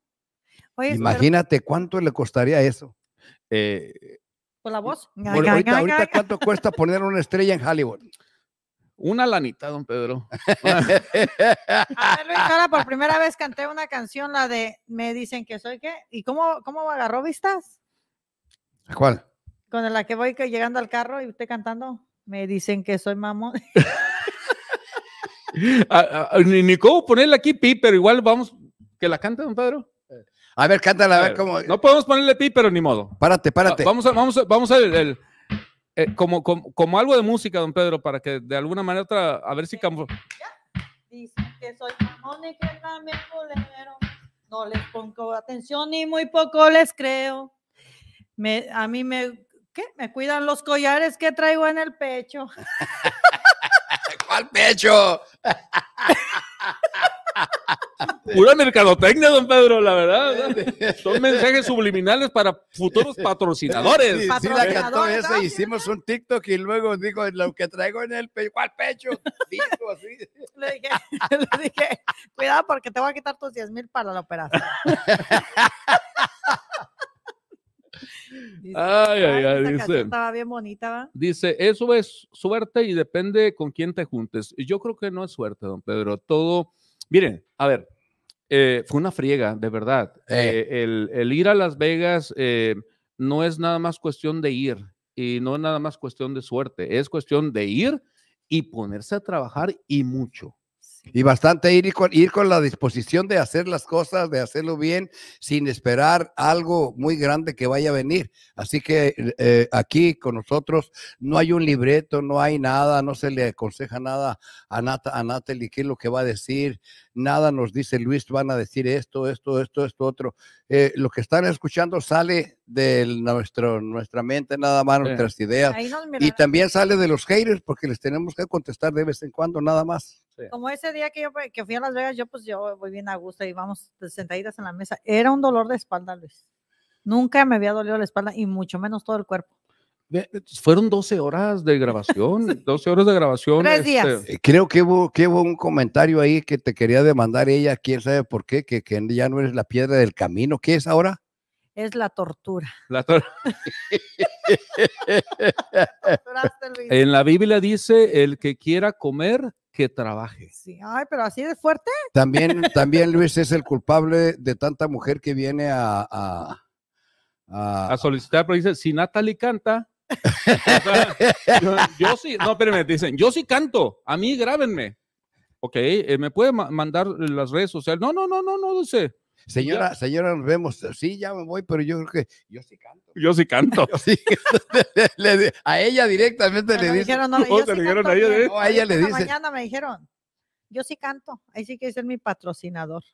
Imagínate cuánto le costaría eso. Eh, la voz? ahorita, ¿cuánto cuesta poner una estrella en Hollywood? Una lanita, don Pedro. A ver, ahora por primera vez canté una canción, la de Me dicen que soy qué. ¿Y cómo, cómo agarró vistas? ¿La cuál? Con la que voy llegando al carro y usted cantando, me dicen que soy mamón. Ah, ah, ah, ni, ni, cómo ponerle aquí pi, pero igual vamos, que la cante, don Pedro. A ver, cántala, a ver, cómo. No podemos ponerle pi, pero ni modo. Párate, párate. Vamos a, vamos vamos a el eh, como, algo de música, don Pedro, para que de alguna manera otra, a ver si campo. Dicen que soy mamón y que también No les pongo atención y muy poco les creo. a mí me, ¿qué? Me cuidan los collares que traigo en el pecho. ¿Cuál pecho? Pura mercadotecnia, don Pedro, la verdad. Son mensajes subliminales para futuros patrocinadores. hicimos un TikTok y luego dijo lo que traigo en el pecho, ¿cuál pecho? Le dije, le dije, cuidado porque te voy a quitar tus 10 mil para la operación. ay, ay, ay, Estaba bien bonita, ¿va? Dice, eso es suerte y depende con quién te juntes. Yo creo que no es suerte, don Pedro. Todo Miren, a ver, eh, fue una friega, de verdad. Eh, el, ir a Las Vegas eh, no es nada más cuestión de ir y no es nada más cuestión de suerte, es cuestión de ir y ponerse a trabajar y mucho. Y bastante ir con, ir con la disposición de hacer las cosas, de hacerlo bien, sin esperar algo muy grande que vaya a venir. Así que eh, aquí con nosotros no hay un libreto, no hay nada, no se le aconseja nada a, Nata, a Natalie qué es lo que va a decir, nada nos dice Luis, van a decir esto, esto, esto, esto, otro. Eh, lo que están escuchando sale de nuestro, nuestra mente, nada más nuestras ideas. Y también sale de los haters porque les tenemos que contestar de vez en cuando, nada más. Como ese día que yo que fui a Las Vegas, yo pues yo voy bien a gusto y vamos pues, sentaditas en la mesa. Era un dolor de espalda, Luis. Nunca me había dolido la espalda y mucho menos todo el cuerpo. fueron 12 horas de grabación, 12 horas de grabación. Tres este, días. Eh, creo que hubo, que hubo un comentario ahí que te quería demandar ella, quién sabe por qué, que, que ya no eres la piedra del camino. ¿Qué es ahora? Es la tortura. La en la Biblia dice, el que quiera comer, que trabaje. Sí, ay, pero así de fuerte. También, también Luis es el culpable de tanta mujer que viene a, a, solicitar, pero dice, si Natalie canta, yo, sí, no, espérame, dicen, yo sí canto, a mí grábenme. Ok, eh, me puede mandar las redes sociales. No, no, no, no, no, dice. Señora, señora, nos vemos. Sí, ya me voy, pero yo creo que yo sí canto. Yo sí canto. a ella directamente le Dijeron, a ella, le Mañana me dijeron, yo sí canto. Ahí sí que es mi patrocinador.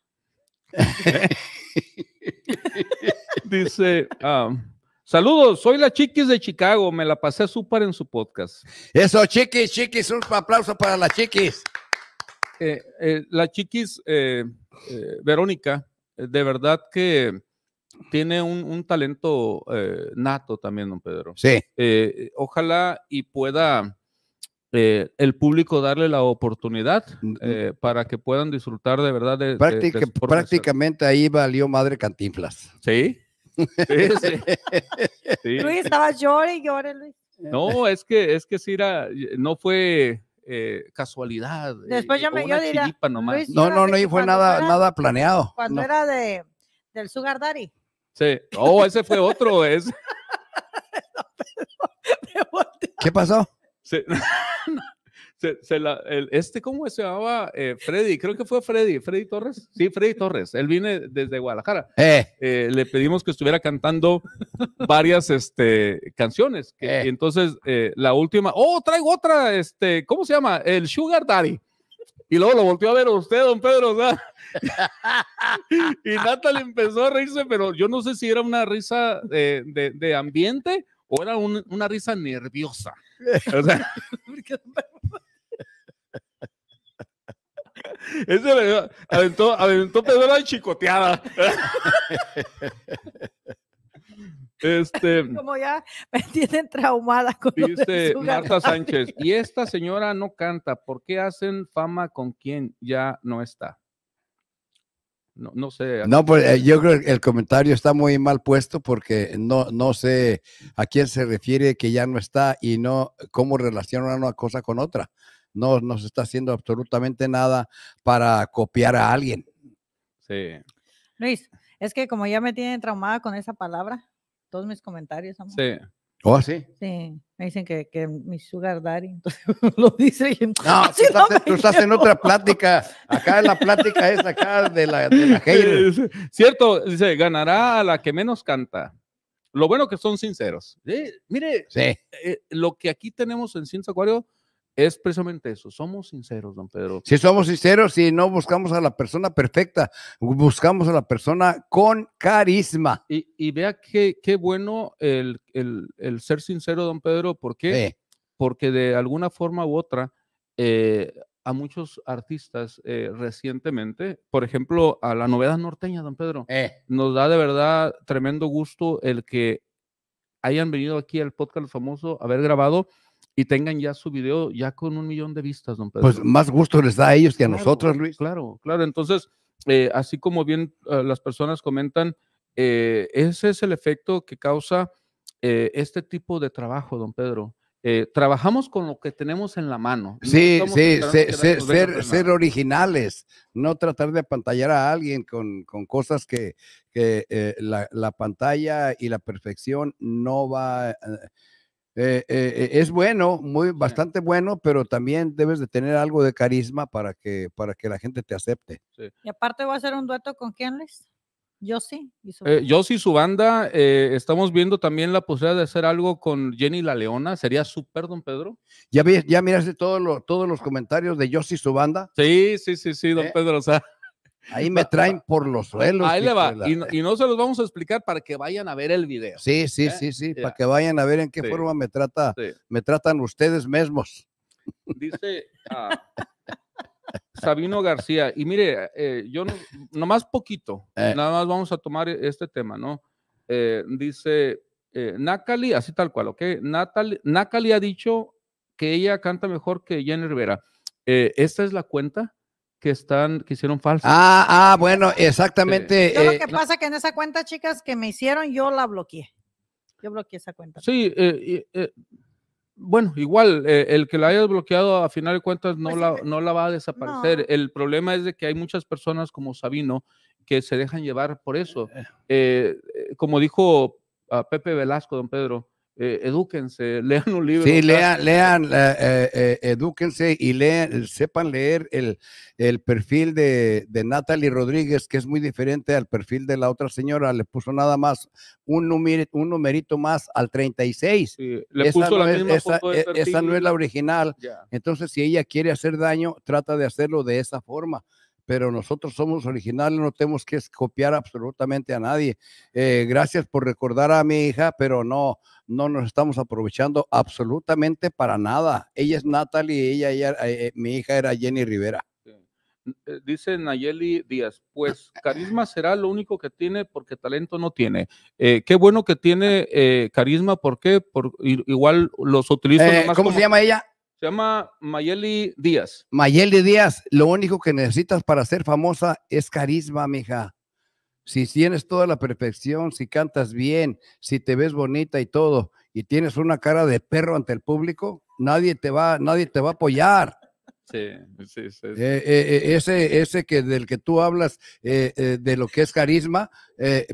Dice, um, Saludos, soy la Chiquis de Chicago. Me la pasé súper en su podcast. Eso, Chiquis, Chiquis, un aplauso para la Chiquis. Eh, eh, la Chiquis, eh, Verónica, eh, de verdad que tiene un, talento eh, nato también, don Pedro. Sí. Eh, ojalá y pueda el público darle la oportunidad mm, mm. para que puedan disfrutar de verdad de... prácticamente ahí valió madre Cantinflas. Sí. Luis, estaba llorando y llore, Luis. No, es que, es que Cira no fue eh, casualidad. Eh, Después eh, yo me yo diría, no, no, no, fue nada, nada planeado. Cuando era de, del Sugar Daddy. Sí. Oh, ese fue otro. Es... ¿Qué pasó? Sí. este, ¿cómo se llamaba? Eh, Freddy, creo que fue Freddy, Freddy Torres. Sí, Freddy Torres. Él viene desde Guadalajara. Eh. Eh, le pedimos que estuviera cantando varias este, canciones. Que, y entonces, la última, oh, traigo otra, este, ¿cómo se llama? El Sugar Daddy. Y luego lo volteó a ver a usted, don Pedro. y Natalie empezó a reírse, pero yo no sé si era una risa de, ambiente o era una risa nerviosa. O sea, ese aventó, aventó Pedro la chicoteada. Este, Como ya me tienen traumada con Dice Marta Sánchez, y esta señora no canta, ¿por qué hacen fama con quien ya no está? No, no sé. No, pues eh, yo creo que el comentario está muy mal puesto porque no, no sé a quién se refiere que ya no está y no cómo relaciona una cosa con otra no nos está haciendo absolutamente nada para copiar a alguien. Sí. Luis, es que como ya me tienen traumada con esa palabra, todos mis comentarios, amor. Sí. ¿Oh, así? Sí, me dicen que, que mi sugar daddy, entonces lo dice. Y, no, tú estás, en otra plática, acá en la plática es acá de la, de la Cierto, dice, ganará a la que menos canta. Lo bueno que son sinceros. Mire, sí. Eh, lo que aquí tenemos en Ciencia Acuario es precisamente eso, somos sinceros, don Pedro. Si somos sinceros si no buscamos a la persona perfecta, buscamos a la persona con carisma. Y, vea qué, qué bueno el, ser sincero, don Pedro, ¿por qué? Porque de alguna forma u otra, eh, a muchos artistas eh, recientemente, por ejemplo, a la novedad norteña, don Pedro, eh. nos da de verdad tremendo gusto el que hayan venido aquí al podcast famoso, haber grabado y tengan ya su video ya con un millón de vistas, don pues, Pedro. Pues más gusto les da a ellos que a nosotros, Luis. Claro, claro. Entonces, eh, así como bien eh, las personas comentan, eh, ese es el efecto que causa este tipo de trabajo, don Pedro. trabajamos con lo que tenemos en la mano. Sí, sí, ser, ser, originales, no tratar de apantallar a alguien con, con cosas que, que la, la, pantalla y la perfección no va... a eh, eh, es bueno, muy bastante bueno, pero también debes de tener algo de carisma para que para que la gente te acepte. Y aparte va a hacer un dueto con quién les? Yo sí. su eh, yo sí, su banda. estamos viendo también la posibilidad de hacer algo con Jenny La Leona. Sería súper, don Pedro. Ya, vi, ya miraste todos los comentarios de Yo su banda. Sí, sí, sí, sí, don Pedro. O sea. Ahí me traen por los suelos. Ahí le va. Y, no, se los vamos a explicar para que vayan a ver el video. Sí, sí, ¿eh? sí, sí, para que vayan a ver en qué forma me trata, me tratan ustedes mismos. Dice ah, Sabino García, y mire, eh, yo nomás poquito, eh. nada más vamos a tomar este tema, ¿no? dice Nakali, así tal cual, ¿ok? Nakali ha dicho que ella canta mejor que Jenny Rivera. ¿Esta es la cuenta? que están, que hicieron falsa. Ah, ah, bueno, exactamente. lo eh, que pasa que en esa cuenta, chicas, que me hicieron, yo la bloqueé. Yo bloqueé esa cuenta. Sí, eh, eh, bueno, igual, el que la haya bloqueado, a final de cuentas, no, pues la, no la va a desaparecer. El problema es de que hay muchas personas como Sabino que se dejan llevar por eso. como dijo a Pepe Velasco, don Pedro, eh, edúquense, lean un libro. Sí, lean, lean, eh, eh, edúquense y lean, sepan leer el, perfil de, Natalie Rodríguez, que es muy diferente al perfil de la otra señora. Le puso nada más un, numerito, un numerito más al 36. Sí, le esa, puso no la es, no la original. Entonces, si ella quiere hacer daño, trata de hacerlo de esa forma pero nosotros somos originales, no tenemos que copiar absolutamente a nadie. Eh, gracias por recordar a mi hija, pero no, no nos estamos aprovechando absolutamente para nada. Ella es Natalie, ella, eh, eh, mi hija era Jenny Rivera. Dice Nayeli Díaz, pues carisma será lo único que tiene porque talento no tiene. qué bueno que tiene carisma, ¿por qué? Por, igual los utiliza... ¿Cómo se llama ella? Se llama Mayeli Díaz. Mayeli Díaz, lo único que necesitas para ser famosa es carisma, mija. Si tienes toda la perfección, si cantas bien, si te ves bonita y todo, y tienes una cara de perro ante el público, nadie te va, nadie te va a apoyar. Sí, sí, eh, eh, eh, ese, ese que del que tú hablas, de lo que es carisma,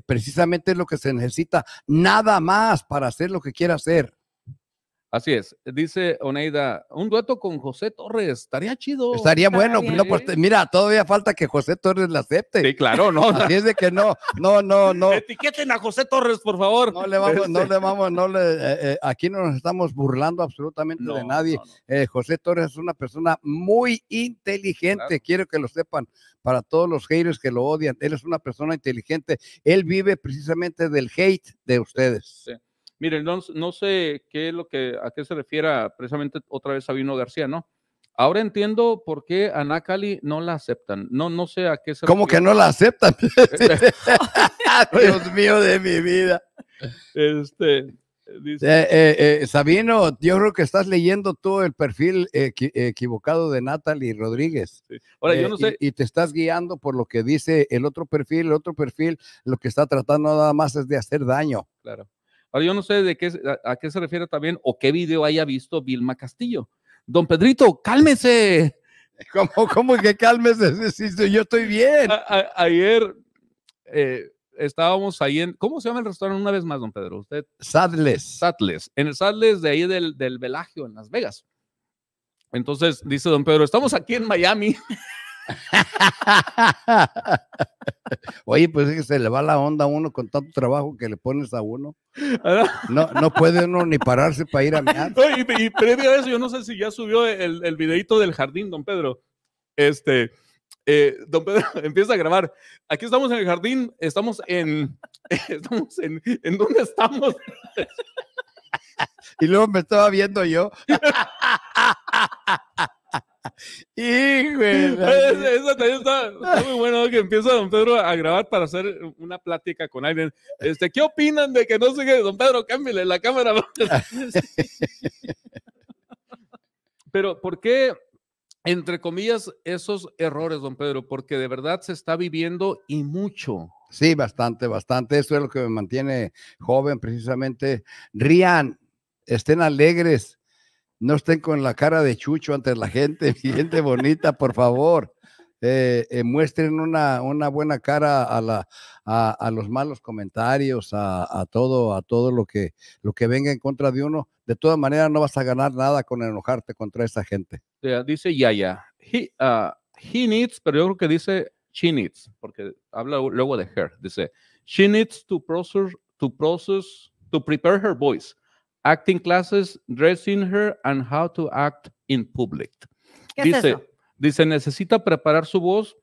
precisamente es lo que se necesita, nada más para hacer lo que quiera hacer. Así es, dice Oneida, un dueto con José Torres, estaría chido. Estaría bueno, no, pues, mira, todavía falta que José Torres la acepte. Sí, claro, no. Así es de que no, no, no, no. Etiqueten a José Torres, por favor. No le vamos, no este. le vamos, no le, eh, eh, aquí no nos estamos burlando absolutamente de nadie. Eh, José Torres es una persona muy inteligente, quiero que lo sepan, para todos los haters que lo odian, él es una persona inteligente, él vive precisamente del hate de ustedes. Sí. Miren, no, no, sé qué es lo que, a qué se refiere precisamente otra vez Sabino García, ¿no? Ahora entiendo por qué a Nakali no la aceptan. No, no sé a qué se ¿Cómo que no la aceptan? Dios mío de mi vida. Este, dice... Eh, eh, eh, Sabino, yo creo que estás leyendo tú el perfil equivocado de Natalie Rodríguez. Ahora, yo no sé... y, y, te estás guiando por lo que dice el otro perfil. El otro perfil lo que está tratando nada más es de hacer daño. Claro yo no sé de qué, a, qué se refiere también o qué video haya visto Vilma Castillo. Don Pedrito, cálmese. ¿Cómo, cómo que cálmese? yo estoy bien. ayer eh, estábamos ahí en, ¿cómo se llama el restaurante una vez más, don Pedro? Usted. Sadles. Sadles. En el Sadles de ahí del, del Velagio, en Las Vegas. Entonces dice don Pedro, estamos aquí en Miami. Oye, pues es que se le va la onda a uno con tanto trabajo que le pones a uno. No, no puede uno ni pararse para ir a mirar. y, previo a eso, yo no sé si ya subió el, videito del jardín, don Pedro. Este, eh, don Pedro empieza a grabar. Aquí estamos en el jardín, estamos en, estamos en, ¿en dónde estamos? y luego me estaba viendo yo. Y, güey. también está, muy bueno que empieza don Pedro a grabar para hacer una plática con alguien. Este, ¿Qué opinan de que no sé qué? Don Pedro, cámbiale la cámara. Pero, ¿por qué, entre comillas, esos errores, don Pedro? Porque de verdad se está viviendo y mucho. Sí, bastante, bastante. Eso es lo que me mantiene joven, precisamente. Rían, estén alegres no estén con la cara de chucho ante la gente, gente bonita, por favor. Eh, eh, muestren una, buena cara a, la, los malos comentarios, a, todo, a todo lo que, venga en contra de uno. De todas maneras, no vas a ganar nada con enojarte contra esa gente. dice Yaya, he, ah, he needs, pero yo creo que dice she needs, porque habla luego de her. Dice, she needs to process, to process, to prepare her voice Acting classes, dressing her and how to act in public. ¿Qué dice, es eso? dice, necesita preparar su voz,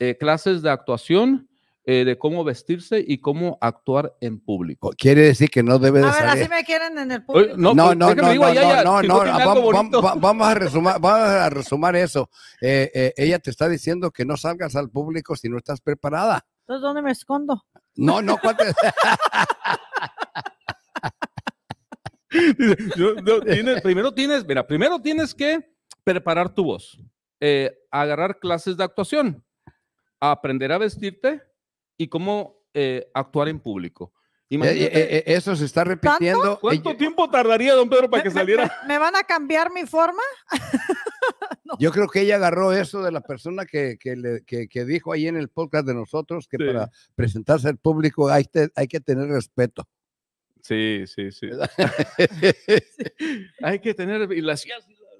eh, clases de actuación, eh, de cómo vestirse y cómo actuar en público. Quiere decir que no debe de a ver, así me quieren en el público. No, no, pues, no, no, no, no, no, no, vamos, a resumar, vamos a resumar eso. Eh, eh, ella te está diciendo que no salgas al público si no estás preparada. Entonces, ¿dónde me escondo? No, no, ¿cuántas? yo, primero tienes, mira, primero tienes que preparar tu voz, eh, agarrar clases de actuación, aprender a vestirte y cómo eh, actuar en público. Eh, eso se está repitiendo. ¿Cuánto tiempo tardaría, don Pedro, para que saliera? Me, van a cambiar mi forma? Yo creo que ella agarró eso de la persona que, que, le, que, dijo ahí en el podcast de nosotros que para presentarse al público hay que tener respeto. Sí, sí, sí. Hay que tener. Y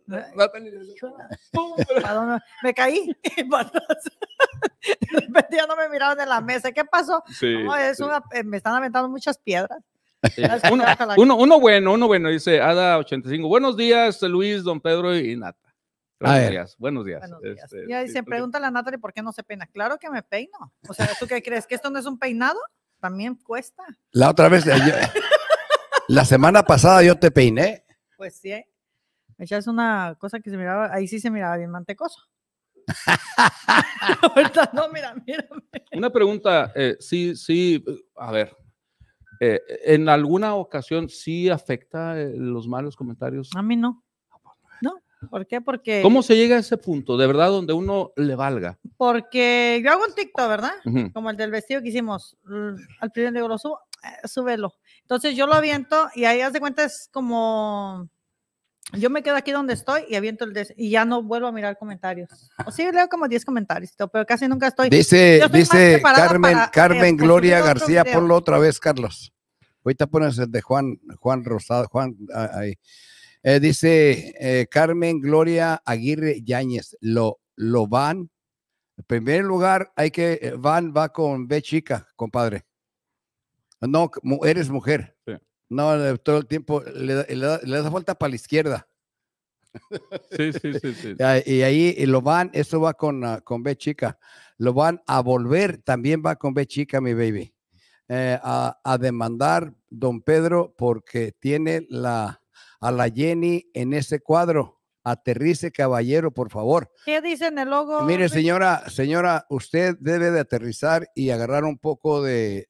me caí. De repente ya no me miraban en la mesa. ¿Qué pasó? Eh, me están aventando muchas piedras. Uno, uno, bueno, uno bueno, dice Ada85. Buenos días, Luis, don Pedro y Nata. Buenos días, buenos este, días. ya dicen, pregúntale a Natalie por qué no se peina. Claro que me peino. O sea, ¿tú qué crees? ¿Que esto no es un peinado? también cuesta. La otra vez, la semana pasada yo te peiné. Pues sí, ¿eh? Me es una cosa que se miraba, ahí sí se miraba bien mantecoso. Ahorita no, mira, mírame. Una pregunta, eh, sí, sí, a ver, eh, ¿en alguna ocasión sí afecta los malos comentarios? A mí no. ¿Por qué? Porque. ¿Cómo se llega a ese punto, de verdad, donde uno le valga? Porque yo hago un TikTok, ¿verdad? Como el del vestido que hicimos. Al primer digo, lo subo, eh, súbelo. Entonces yo lo aviento y ahí, haz de cuenta, es como. Yo me quedo aquí donde estoy y aviento el des y ya no vuelvo a mirar comentarios. O sí, leo como 10 comentarios, pero casi nunca estoy. Dice, dice Carmen, eh, Carmen Gloria García, ponlo otra vez, Carlos. Ahorita pones el de Juan, Juan Rosado, Juan, ah, ahí. Eh, dice eh, Carmen Gloria Aguirre Yáñez, lo, lo van. En primer lugar, hay que, eh, van va con B chica, compadre. No, eres mujer. No, todo el tiempo le, da falta para la izquierda. Sí, sí, sí, sí. Y ahí lo van, eso va con, ah, con B chica. Lo van a volver, también va con B chica, mi baby. a, demandar don Pedro porque tiene la a la Jenny en ese cuadro. Aterrice, caballero, por favor. ¿Qué dice en el logo? Mire, señora, señora, usted debe de aterrizar y agarrar un poco de,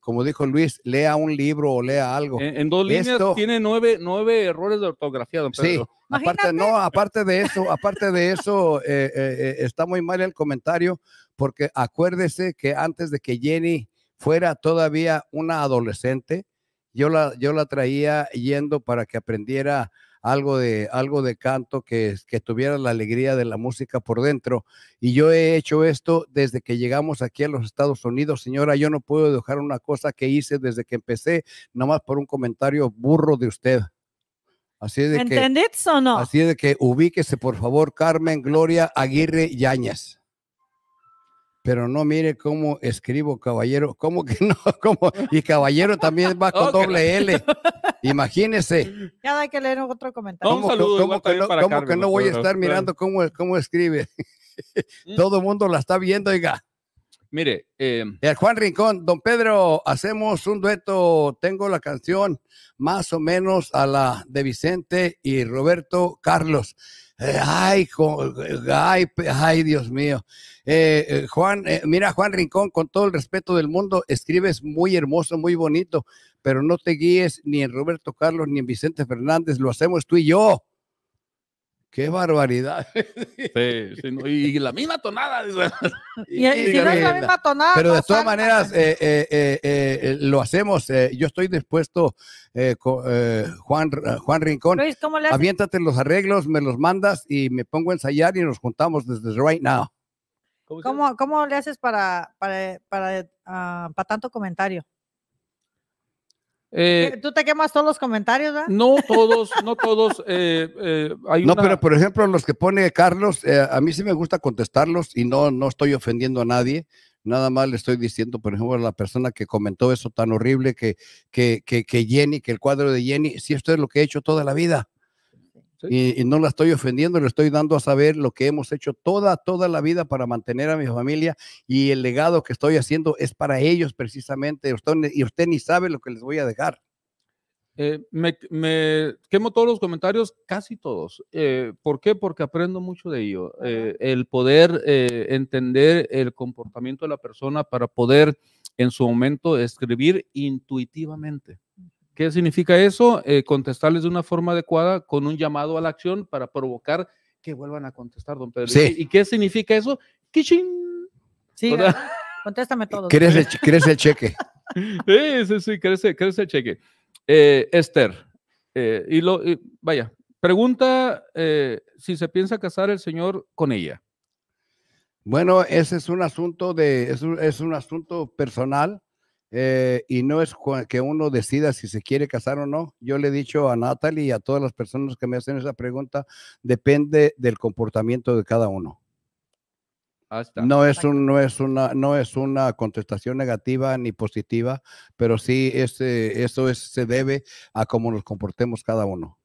como dijo Luis, lea un libro o lea algo. En, dos líneas tiene nueve, errores de ortografía, don Pedro. Sí. Aparte, no, aparte de eso, aparte de eso, eh, eh, eh, está muy mal el comentario, porque acuérdese que antes de que Jenny fuera todavía una adolescente, yo la, yo la traía yendo para que aprendiera algo de, algo de canto, que, que tuviera la alegría de la música por dentro. Y yo he hecho esto desde que llegamos aquí a los Estados Unidos. Señora, yo no puedo dejar una cosa que hice desde que empecé, nomás por un comentario burro de usted. Así de o no? Así de que ubíquese, por favor, Carmen Gloria Aguirre Yañez pero no mire cómo escribo caballero, cómo que no, cómo, y caballero también va con doble L. Imagínese. Ya hay que leer otro comentario. ¿Cómo, que, no, cómo voy a estar mirando cómo, cómo escribe? Mm. Todo el mundo la está viendo, oiga. Mire, em, el Juan Rincón, don Pedro, hacemos un dueto. Tengo la canción más o menos a la de Vicente y Roberto Carlos ay, ay, ay, Dios mío. Eh, eh, Juan, eh, mira, Juan Rincón, con todo el respeto del mundo, escribes muy hermoso, muy bonito, pero no te guíes ni en Roberto Carlos ni en Vicente Fernández, lo hacemos tú y yo. Qué barbaridad. Sí, y, la misma tonada. Y, la misma tonada. Pero de todas maneras, eh, eh, eh, lo hacemos. yo estoy dispuesto, Juan, Juan Rincón. Luis, aviéntate los arreglos, me los mandas y me pongo a ensayar y nos juntamos desde right now. ¿Cómo, le haces para, para, para, ah, para tanto comentario? Eh, tú te quemas todos los comentarios, No todos, no todos. Eh, eh, no, pero por ejemplo, los que pone Carlos, a mí sí me gusta contestarlos y no, no estoy ofendiendo a nadie. Nada más le estoy diciendo, por ejemplo, a la persona que comentó eso tan horrible que, que, que, Jenny, que el cuadro de Jenny, si esto es lo que he hecho toda la vida. Y, no la estoy ofendiendo, le estoy dando a saber lo que hemos hecho toda, toda la vida para mantener a mi familia y el legado que estoy haciendo es para ellos precisamente. y usted ni sabe lo que les voy a dejar. Eh, me, quemo todos los comentarios, casi todos. Eh, ¿Por qué? Porque aprendo mucho de ello. Eh, el poder entender el comportamiento de la persona para poder en su momento escribir intuitivamente. ¿Qué significa eso? Eh, contestarles de una forma adecuada con un llamado a la acción para provocar que vuelvan a contestar, don Pedro. ¿Y qué significa eso? ¡Kichin! Sí, ah, contéstame todo. ¿Quieres el cheque. sí, sí, sí, crece, el cheque. Eh, Esther, eh, y lo, vaya, pregunta si se piensa casar el señor con ella. Bueno, ese es un asunto de, es es un asunto personal eh, y no es que uno decida si se quiere casar o no. Yo le he dicho a Natalie y a todas las personas que me hacen esa pregunta, depende del comportamiento de cada uno. No es, no, es una, no es una contestación negativa ni positiva, pero sí es, eso se debe a cómo nos comportemos cada uno.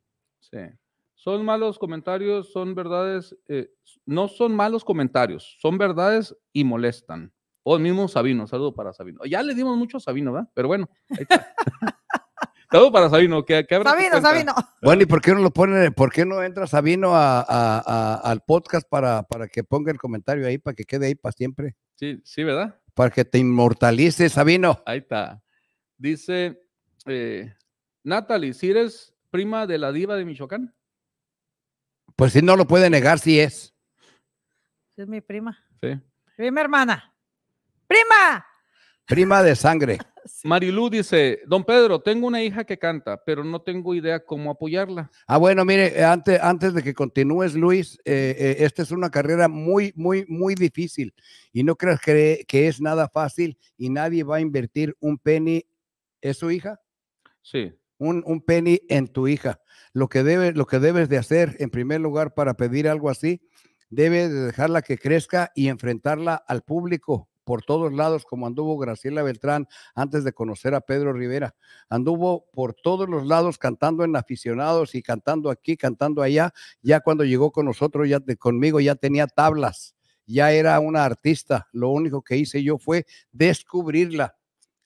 Son malos comentarios, son verdades, eh, no son malos comentarios, son verdades y molestan. O oh, mismo Sabino, saludo para Sabino. Ya le dimos mucho a Sabino, ¿verdad? Pero bueno, ahí está. saludo para Sabino, Sabino, Sabino. Bueno, ¿y por qué no lo pone, por qué no entra Sabino al podcast para, para que ponga el comentario ahí, para que quede ahí para siempre? Sí, sí, ¿verdad? Para que te inmortalice, Sabino. Ahí está. Dice eh, Natalie, si eres prima de la diva de Michoacán. Pues si no lo puede negar, sí es. Es mi prima. Sí. Mi hermana prima. Prima de sangre. Marilu dice, don Pedro, tengo una hija que canta, pero no tengo idea cómo apoyarla. Ah, bueno, mire, antes, antes de que continúes, Luis, eh, eh, esta es una carrera muy, muy, muy difícil y no creas que, que, es nada fácil y nadie va a invertir un penny. ¿Es su hija? Sí. Un, penny en tu hija. Lo que, lo que debes de hacer, en primer lugar, para pedir algo así, debe de dejarla que crezca y enfrentarla al público por todos lados, como anduvo Graciela Beltrán antes de conocer a Pedro Rivera. Anduvo por todos los lados cantando en aficionados y cantando aquí, cantando allá. Ya cuando llegó con nosotros, ya conmigo, ya tenía tablas, ya era una artista. Lo único que hice yo fue descubrirla.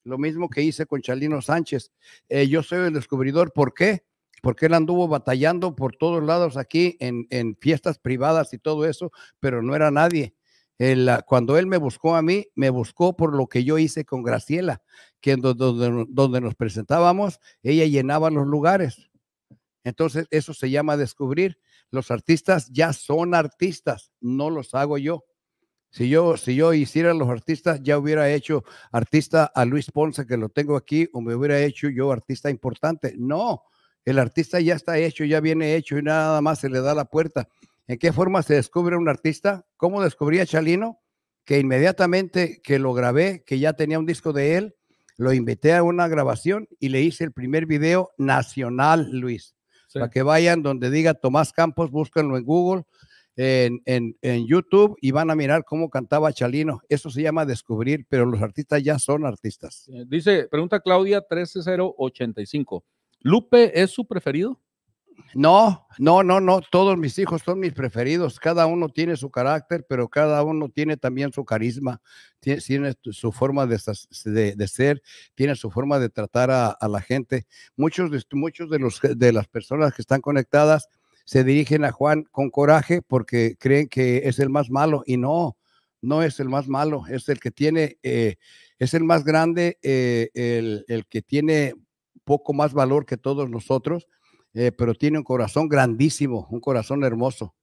Lo mismo que hice con Chalino Sánchez. Eh, yo soy el descubridor. ¿Por qué? porque él anduvo batallando por todos lados aquí en, fiestas privadas y todo eso, pero no era nadie cuando él me buscó a mí, me buscó por lo que yo hice con Graciela, que donde, nos presentábamos, ella llenaba los lugares. Entonces, eso se llama descubrir. Los artistas ya son artistas, no los hago yo. Si yo, si yo hiciera los artistas, ya hubiera hecho artista a Luis Ponce, que lo tengo aquí, o me hubiera hecho yo artista importante. No, el artista ya está hecho, ya viene hecho y nada más se le da la puerta. ¿En qué forma se descubre un artista? ¿Cómo descubrí a Chalino? Que inmediatamente que lo grabé, que ya tenía un disco de él, lo invité a una grabación y le hice el primer video nacional, Luis. Para que vayan donde diga Tomás Campos, búsquenlo en Google, en, en, YouTube y van a mirar cómo cantaba Chalino. Eso se llama descubrir, pero los artistas ya son artistas. Eh, dice, pregunta Claudia 13085. ¿Lupe es su preferido? No, no, no, no. Todos mis hijos son mis preferidos. Cada uno tiene su carácter, pero cada uno tiene también su carisma, tiene, su forma de, ser, tiene su forma de tratar a, la gente. Muchos, de, muchos de, los, de las personas que están conectadas se dirigen a Juan con coraje porque creen que es el más malo y no, no es el más malo, es el que tiene, eh, es el más grande, eh, el, el que tiene poco más valor que todos nosotros eh, pero tiene un corazón grandísimo, un corazón hermoso.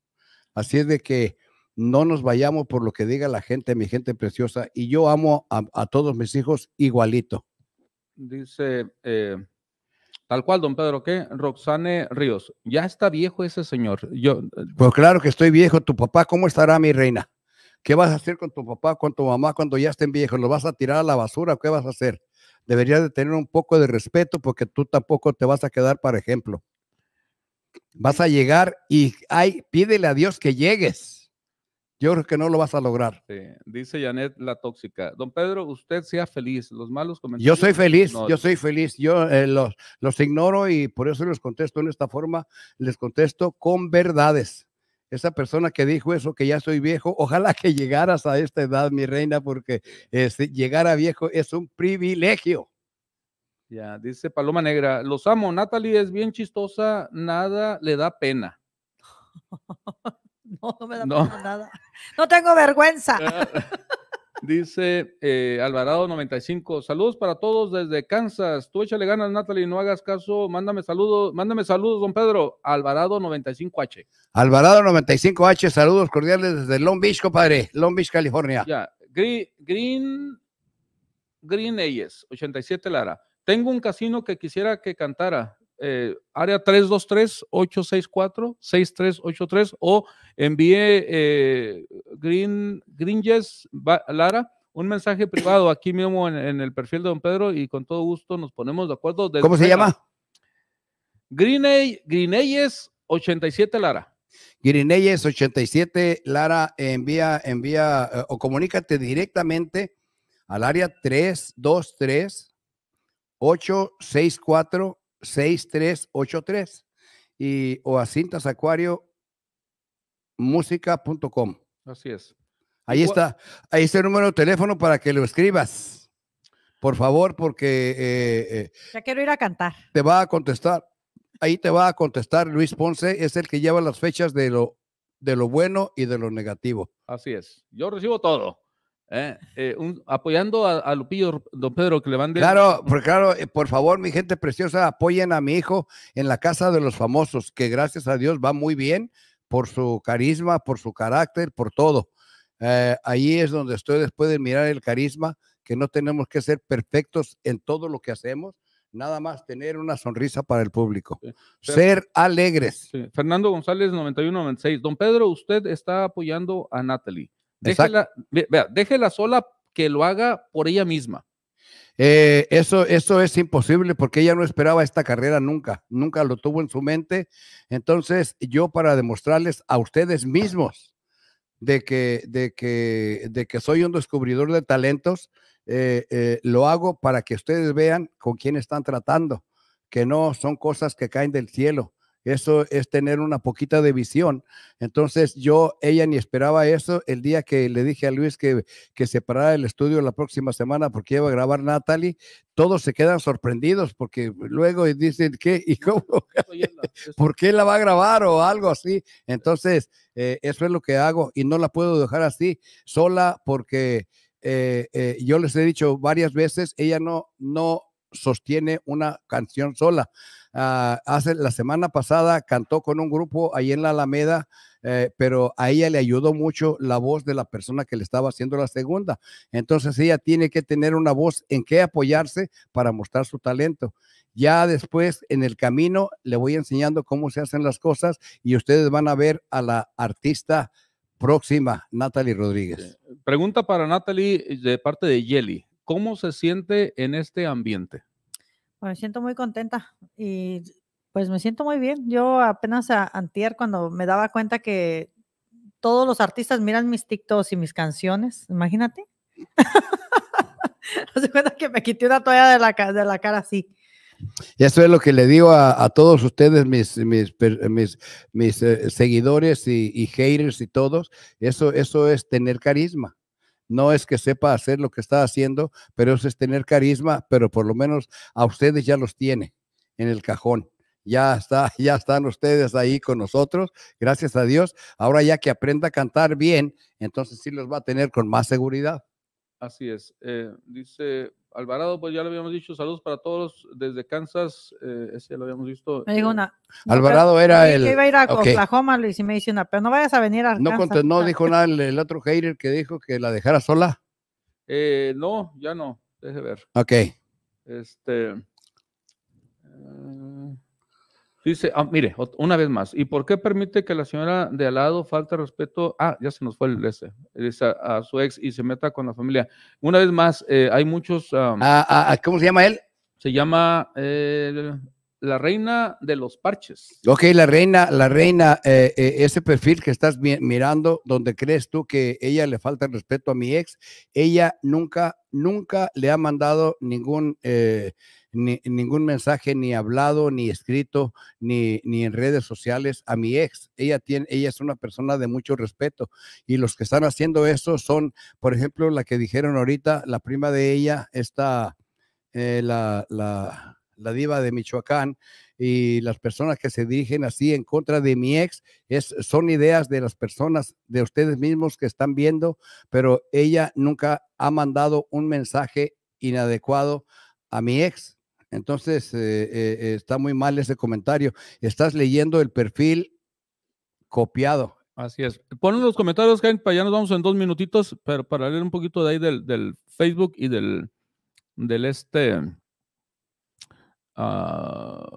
Así es de que no nos vayamos por lo que diga la gente, mi gente preciosa. Y yo amo a, todos mis hijos igualito. Dice, eh, tal cual, don Pedro, ¿qué? Roxane Ríos, ya está viejo ese señor. Yo, pues claro que estoy viejo. ¿Tu papá cómo estará, mi reina? ¿Qué vas a hacer con tu papá, con tu mamá cuando ya estén viejos? ¿Los vas a tirar a la basura? ¿Qué vas a hacer? Deberías de tener un poco de respeto porque tú tampoco te vas a quedar para ejemplo. Vas a llegar y ay, pídele a Dios que llegues. Yo creo que no lo vas a lograr. Dice Janet la tóxica. Don Pedro, usted sea feliz. Los malos comentarios. Yo soy feliz, yo soy feliz. Yo los, los ignoro y por eso les contesto en esta forma. Les contesto con verdades esa persona que dijo eso, que ya soy viejo, ojalá que llegaras a esta edad, mi reina, porque este, llegar a viejo es un privilegio. Ya, dice Paloma Negra, los amo, Natalie es bien chistosa, nada le da pena. no, no me da pena nada. No tengo vergüenza. dice eh, Alvarado 95, saludos para todos desde Kansas. Tú échale ganas, Natalie, no hagas caso, mándame saludos, mándame saludos, don Pedro. Alvarado 95H. Alvarado 95H, saludos cordiales desde Long Beach, compadre, Long Beach, California. Ya, Green, Green, Green Ayes, 87 Lara. Tengo un casino que quisiera que cantara. Eh, área 323-864-6383 o envíe eh, Green, Green Lara un mensaje privado aquí mismo en, el perfil de Don Pedro y con todo gusto nos ponemos de acuerdo. ¿Cómo se llama? ochenta Greeneyes 87 Lara. y 87, Lara, envía, envía eh, o comunícate directamente al área 323 864-6383 y música.com. Así es. Ahí está, ahí está el número de teléfono para que lo escribas. Por favor, porque... Eh, eh, ya quiero ir a cantar. Te va a contestar, ahí te va a contestar Luis Ponce, es el que lleva las fechas de lo, de lo bueno y de lo negativo. Así es, yo recibo todo. ¿eh? Eh, apoyando a, Lupillo, don Pedro, que le mande. Claro, por, claro, eh, por favor, mi gente preciosa, apoyen a mi hijo en la Casa de los Famosos, que gracias a Dios va muy bien por su carisma, por su carácter, por todo. ahí es donde estoy después de mirar el carisma, que no tenemos que ser perfectos en todo lo que hacemos, nada más tener una sonrisa para el público, ser alegres. Fernando González, 9196, Don Pedro, usted está apoyando a Natalie. Déjela, vea, sola que lo haga por ella misma. Eh, eso, eso es imposible porque ella no esperaba esta carrera nunca, nunca lo tuvo en su mente. Entonces, yo para demostrarles a ustedes mismos de que, de que, de que soy un descubridor de talentos, eh, eh, lo hago para que ustedes vean con quién están tratando, que no son cosas que caen del cielo, eso es tener una poquita de visión. Entonces yo, ella ni esperaba eso el día que le dije a Luis que, que separara el estudio la próxima semana porque iba a grabar Natalie. Todos se quedan sorprendidos porque luego dicen, ¿qué? ¿Y cómo? ¿Por qué la va a grabar o algo así? Entonces, eh, eso es lo que hago y no la puedo dejar así sola porque eh, eh, yo les he dicho varias veces, ella no, no sostiene una canción sola. Ah, hace, la semana pasada cantó con un grupo ahí en la Alameda, eh, pero a ella le ayudó mucho la voz de la persona que le estaba haciendo la segunda. Entonces ella tiene que tener una voz en que apoyarse para mostrar su talento. Ya después, en el camino, le voy enseñando cómo se hacen las cosas y ustedes van a ver a la artista próxima, Natalie Rodríguez. Pregunta para Natalie eh, de parte de Yeli. ¿Cómo se siente en este ambiente? me siento muy contenta y pues me siento muy bien. Yo apenas a, antier cuando me daba cuenta que todos los artistas miran mis TikToks y mis canciones, imagínate. se cuenta que me quité una toalla de la, de la cara así. Y eso es lo que le digo a, todos ustedes, mis, mis, mis, eh, seguidores y, y, haters y todos. Eso, eso es tener carisma. No es que sepa hacer lo que está haciendo, pero eso es tener carisma, pero por lo menos a ustedes ya los tiene en el cajón. Ya, está, ya están ustedes ahí con nosotros, gracias a Dios. Ahora ya que aprenda a cantar bien, entonces sí los va a tener con más seguridad. Así es. Eh, dice Alvarado, pues ya lo habíamos dicho, saludos para todos desde Kansas, eh, ese lo habíamos visto. Me dijo eh, una. Alvarado era el. Que iba a ir a Oklahoma, Luis, y me dice una, pero no vayas a venir a Kansas. No, no dijo nada el, otro hater que dijo que la dejara sola. Eh, no, ya no, deje ver. Ok. Este. Eh, Dice, ah, mire, una vez más, ¿y por qué permite que la señora de al lado falte respeto? Ah, ya se nos fue el ese, ese a, su ex y se meta con la familia. Una vez más, eh, hay muchos... Ah, ah, ¿Cómo se llama él? Se llama eh, la reina de los parches. Ok, la reina, la reina, eh, eh, ese perfil que estás mirando, donde crees tú que ella le falta respeto a mi ex, ella nunca, nunca le ha mandado ningún, eh, ningún mensaje, ni hablado, ni escrito, ni, en redes sociales a mi ex. Ella, tiene, ella es una persona de mucho respeto y los que están haciendo eso son, por ejemplo, la que dijeron ahorita, la prima de ella, esta, la, la la diva de Michoacán y las personas que se dirigen así en contra de mi ex es, son ideas de las personas, de ustedes mismos que están viendo, pero ella nunca ha mandado un mensaje inadecuado a mi ex. Entonces, eh, eh, está muy mal ese comentario. Estás leyendo el perfil copiado. Así es. Ponen los comentarios, Hank, para allá nos vamos en dos minutitos, pero para leer un poquito de ahí del, del Facebook y del, del este, Ah,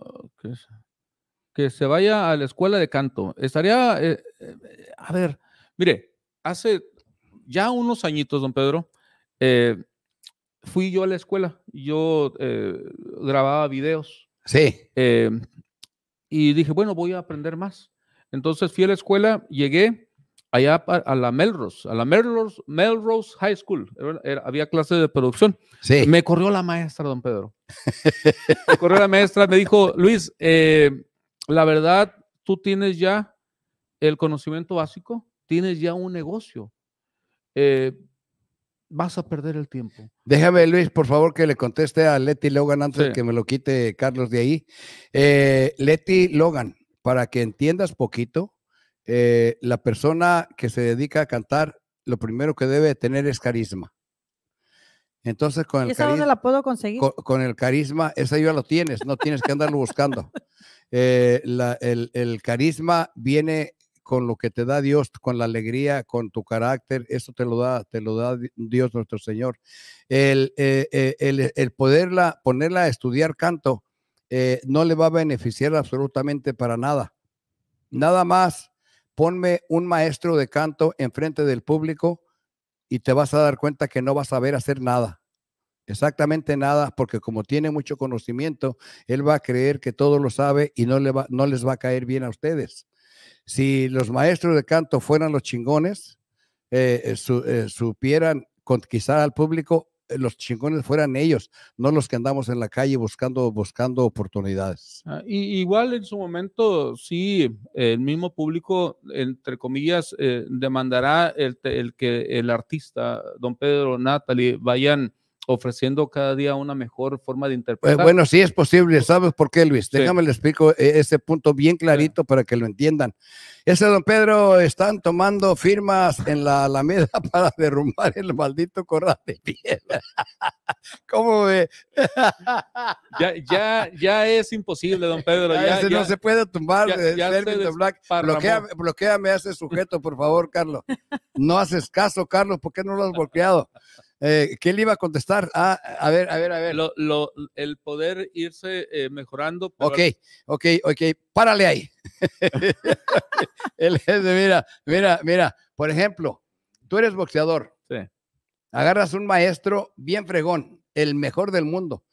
que se vaya a la escuela de canto. Estaría, eh, eh, eh, a ver, mire, hace ya unos añitos, don Pedro, fui yo a la escuela, yo grababa videos. Sí. y dije, bueno, voy a aprender más. Entonces fui a la escuela, llegué allá a, la Melrose, a la Melrose, Melrose High School. había clases de producción. Sí. Me corrió la maestra, don Pedro. me corrió la maestra, me dijo, Luis, eh, la verdad, tú tienes ya el conocimiento básico, tienes ya un negocio. Eh, vas a perder el tiempo. Déjame, Luis, por favor, que le conteste a Leti Logan antes de que me lo quite Carlos de ahí. Eh, Leti Logan, para que entiendas poquito, eh, la persona que se dedica a cantar, lo primero que debe tener es carisma. Entonces, con el esa carisma, dónde la puedo conseguir? Con, el carisma, esa ya lo tienes, no tienes que andarlo buscando. Eh, el, carisma viene con lo que te da Dios, con la alegría, con tu carácter, eso te lo da, te lo da Dios nuestro Señor. Eh, el, el, poderla, ponerla a estudiar canto, no le va a beneficiar absolutamente para nada. Nada más ponme un maestro de canto enfrente del público y te vas a dar cuenta que no vas a saber hacer nada. Exactamente nada, porque como tiene mucho conocimiento, él va a creer que todo lo sabe y no, les va a caer bien a ustedes. Si los maestros de canto fueran los chingones, eh, eh, eh, supieran conquistar al público, eh, los chingones fueran ellos, no los que andamos en la calle buscando, buscando oportunidades. Ah, igual en su momento, sí, el mismo público, entre comillas, eh, demandará el, que el artista, don Pedro Natalie, vayan ofreciendo cada día una mejor forma de eh, interpretar. bueno, sí es posible, pues, ¿sabes por qué, Luis? Déjame le explico eh, ese punto bien clarito para que lo entiendan. Ese don Pedro están tomando firmas en la Alameda para derrumbar el maldito corral de piedra. ¿Cómo ve? ya, ya, ya es imposible, don Pedro. Ya, no se puede tumbar. Ya, eh, ya el Black. a ese sujeto, por favor, Carlos. No haces caso, Carlos, ¿por qué no lo has bloqueado? Eh, ¿Qué le iba a contestar? Ah, a ver, a ver, a ver. el poder irse eh, mejorando. Ok, ok, ok. Párale ahí. El mira, mira, mira. Por ejemplo, tú eres boxeador. Sí. Agarras un maestro bien fregón, el mejor del mundo.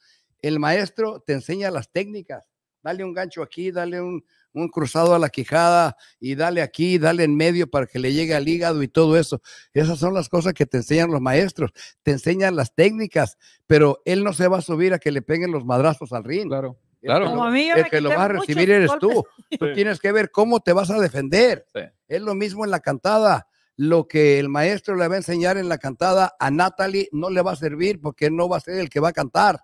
El maestro te enseña las técnicas. Dale un gancho aquí, dale un, un cruzado a la quijada y dale aquí, dale en medio para que le llegue al hígado y todo eso. Esas son las cosas que te enseñan los maestros, te enseñan las técnicas, pero él no se va a subir a que le peguen los madrazos al ring. Claro. Claro. Como el, que lo va a recibir eres tú. Tú tienes que ver cómo te vas a defender. Es lo mismo en la cantada. Lo que el maestro le va a enseñar en la cantada a Natalie no le va a servir porque no va a ser el que va a cantar.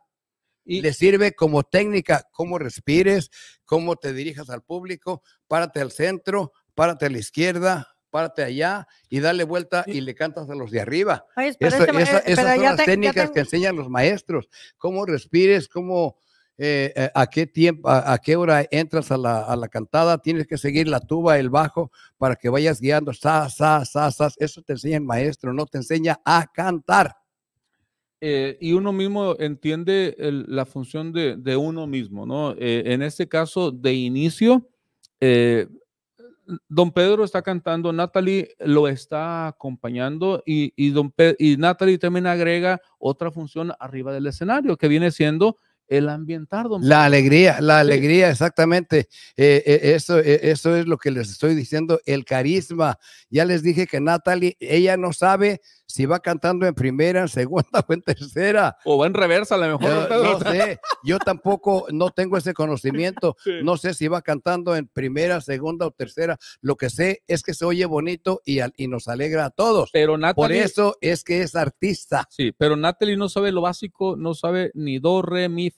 Y le sirve como técnica, cómo respires, cómo te dirijas al público, párate al centro, párate a la izquierda, párate allá y dale vuelta y le cantas a los de arriba. Eh, esas son las técnicas que enseñan los maestros, cómo respires, cómo... Eh, eh, a qué tiempo, a, qué hora entras a la, a la, cantada, tienes que seguir la tuba, el bajo, para que vayas guiando, sa, sa, sa, sa. Eso te enseña el maestro, no te enseña a cantar. Eh, y uno mismo entiende la función de, uno mismo, ¿no? Eh, en este caso, de inicio, eh, don Pedro está cantando, Natalie lo está acompañando y, y, don y Natalie también agrega otra función arriba del escenario, que viene siendo el ambientar. la alegría, la alegría, exactamente. Eh, eh, eso, eh, eso es lo que les estoy diciendo, el carisma. Ya les dije que Natalie, ella no sabe si va cantando en primera, en segunda o en tercera. O va en reversa, a lo mejor. no sé, yo tampoco, no tengo ese conocimiento. No sé si va cantando en primera, segunda o tercera. Lo que sé es que se oye bonito y, y nos alegra a todos. Pero Natalie, Por eso es que es artista. Sí, pero Natalie no sabe lo básico, no sabe ni do, re, mi,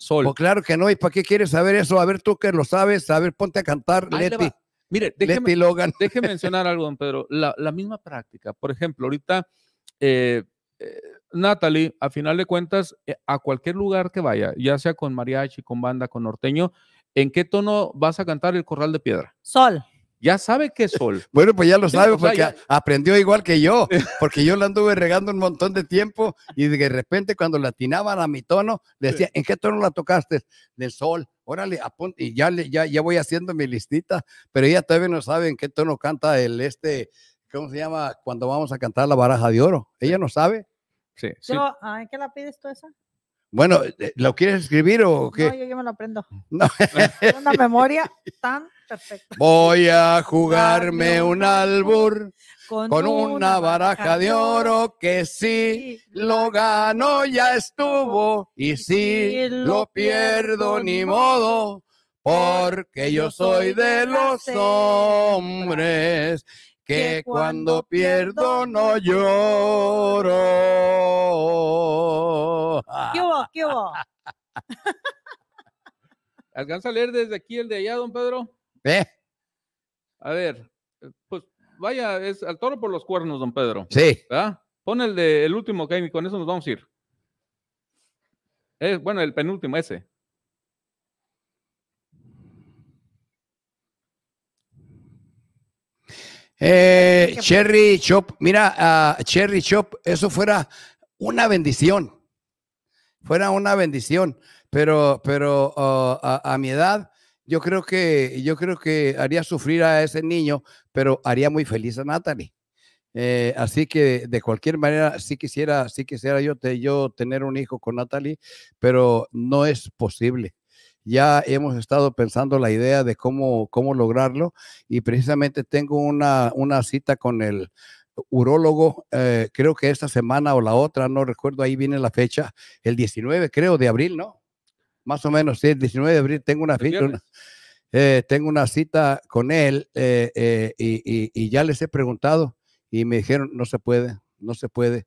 Sol. Pues claro que no, ¿y para qué quieres saber eso? A ver tú que lo sabes, a ver, ponte a cantar, Leti. Mire, Leti Logan. déjeme mencionar algo, don Pedro. La, misma práctica, por ejemplo, ahorita eh, eh Natalie, a final de cuentas, eh, a cualquier lugar que vaya, ya sea con mariachi, con banda, con norteño, ¿en qué tono vas a cantar el corral de piedra? Sol ya sabe que es sol. Bueno, pues ya lo sabe, porque aprendió igual que yo, porque yo la anduve regando un montón de tiempo y de repente cuando la atinaban a mi tono, le decía, ¿en qué tono la tocaste? Del sol. Órale, apunte, y ya, ya, ya voy haciendo mi listita, pero ella todavía no sabe en qué tono canta el este, ¿cómo se llama? Cuando vamos a cantar la baraja de oro. Ella no sabe. Sí, qué la pides tú esa? Bueno, eh, ¿lo quieres escribir o qué? No, yo, me lo aprendo. una memoria tan perfecta. Voy a jugarme un albur con, una baraja de oro que si sí, lo gano ya estuvo y si lo pierdo ni modo porque yo soy de los hombres que cuando pierdo no lloro. ¿Qué hubo? ¿Qué hubo? ¿Alcanza a leer desde aquí el de allá, don Pedro? ¿Eh? A ver, pues vaya, es al toro por los cuernos, don Pedro. Sí. ¿verdad? Pon el de el último, que con eso nos vamos a ir. bueno, el penúltimo, ese. Eh, Cherry Chop, mira, ah, Cherry Chop, eso fuera una bendición. Fuera una bendición. Pero, pero ah, a, mi edad, yo creo que yo creo que haría sufrir a ese niño, pero haría muy feliz a Natalie. Eh, así que de cualquier manera sí quisiera, si quisiera yo, te, yo tener un hijo con Natalie, pero no es posible ya hemos estado pensando la idea de cómo, cómo lograrlo y precisamente tengo una, una cita con el urólogo, eh, creo que esta semana o la otra, no recuerdo, ahí viene la fecha, el 19 creo de abril, ¿no? Más o menos, sí, el 19 de abril tengo una eh, tengo una cita con él eh, y, y ya les he preguntado y me dijeron, no se puede, no se puede.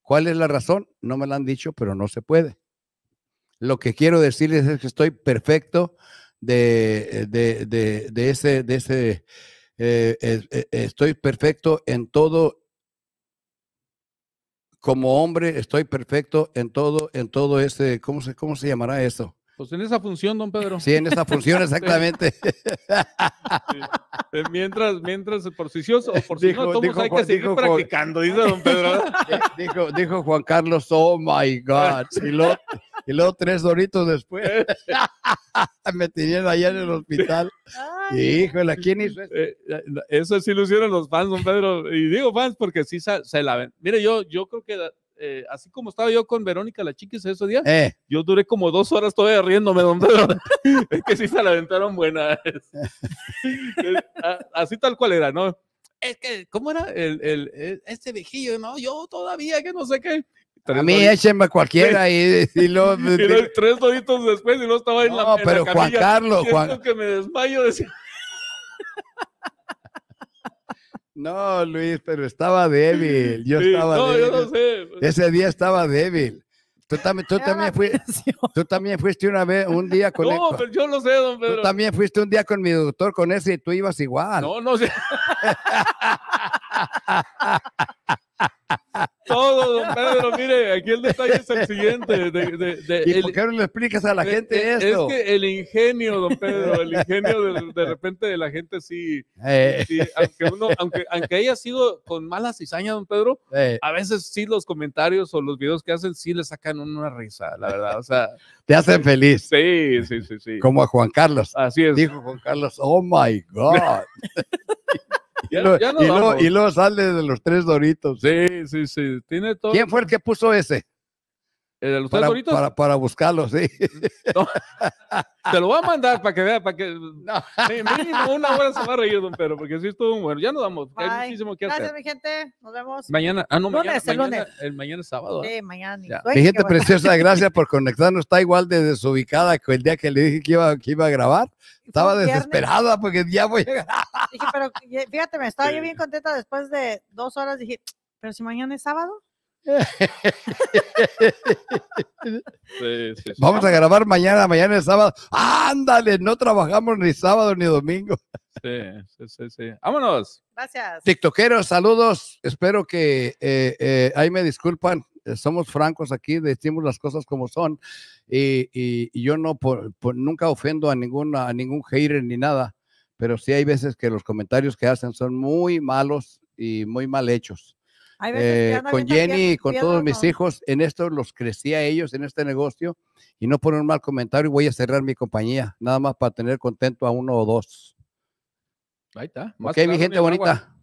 ¿Cuál es la razón? No me la han dicho, pero no se puede. Lo que quiero decirles es que estoy perfecto de, ese, de ese eh, eh, estoy perfecto en todo. Como hombre, estoy perfecto en todo, en todo ese, ¿cómo se, cómo se llamará eso? Pues en esa función, don Pedro. Sí, en esa función, exactamente. Eh, mientras, mientras, por si sí, o por si no, dijo, hay que seguir practicando, dice don Pedro. Dijo, dijo Juan Carlos, oh my God. Y luego, y luego tres doritos después me tiraron allá en el hospital. Ay. Híjole, ¿quién hizo eso? Eh, eh, eso sí lo hicieron los fans, don Pedro. Y digo fans porque sí se, se la ven. Mire, yo, yo creo que eh, así como estaba yo con Verónica la chiquis ese día, eh. yo duré como dos horas todavía riéndome, donde es que sí se la aventaron buena. así tal cual era, ¿no? Es que, ¿cómo era? El, el, e, este viejillo, no, yo todavía, que no sé qué. a mí échenme cualquiera y, lo, tres doritos después y no estaba en la No, pero Juan Carlos, que me desmayo decía No, Luis, pero estaba débil. Yo estaba estaba no, Yo no sé. Pues. Ese día estaba débil. Tú también, tú, también fuiste, una vez, un día con No, pero yo lo sé, don Pedro. Tú también fuiste un día con mi doctor, con ese, y tú ibas igual. No, no sé. Todo, don Pedro, mire, aquí el detalle es el siguiente. ¿Y el, por qué no le explicas a la gente esto? Es que el ingenio, don Pedro, el ingenio de, repente de la gente eh. sí, aunque, uno, aunque, aunque haya sido con mala cizaña, don Pedro, eh. a veces sí los comentarios o los videos que hacen sí le sacan una risa, la verdad. O sea, te hacen feliz. Sí, sí, sí, sí. Como a Juan Carlos. Así es. Dijo Juan Carlos, oh my God. y, y, luego, sale de los tres doritos. Sí, sí, sí. Tiene todo. ¿Quién fue el que puso ese? para, sí. Te lo voy a mandar para que vea, para que... mínimo una hora se va a reír, don Pedro, porque sí estuvo bueno. Ya nos vamos, hay muchísimo que Gracias, hacer. Gracias, mi gente. Nos vemos. Mañana, ah, no, mañana, el mañana, mañana es sábado. ¿eh? Mi gente preciosa, gracias por conectarnos. Está igual de desubicada que el día que le dije que iba, que iba a grabar. Estaba desesperada porque ya voy a grabar. Dije, pero fíjate, me estaba yo bien contenta después de dos horas. Dije, pero si mañana es sábado. Vamos a grabar mañana, mañana es sábado. Ándale, no trabajamos ni sábado ni domingo. Sí, sí, sí, sí. Vámonos. Gracias. TikTokeros, saludos. Espero que eh, eh, ahí me disculpan. Somos francos aquí, decimos las cosas como son. Y, yo no nunca ofendo a, ninguna, a ningún hater ni nada, pero sí hay veces que los comentarios que hacen son muy malos y muy mal hechos. Eh, con Jenny y con todos mis hijos, en esto los crecí a ellos, en este negocio, y no ponen mal comentario y voy a cerrar mi compañía, nada más para tener contento a uno o dos. Ahí está. Más ok, mi gente bonita.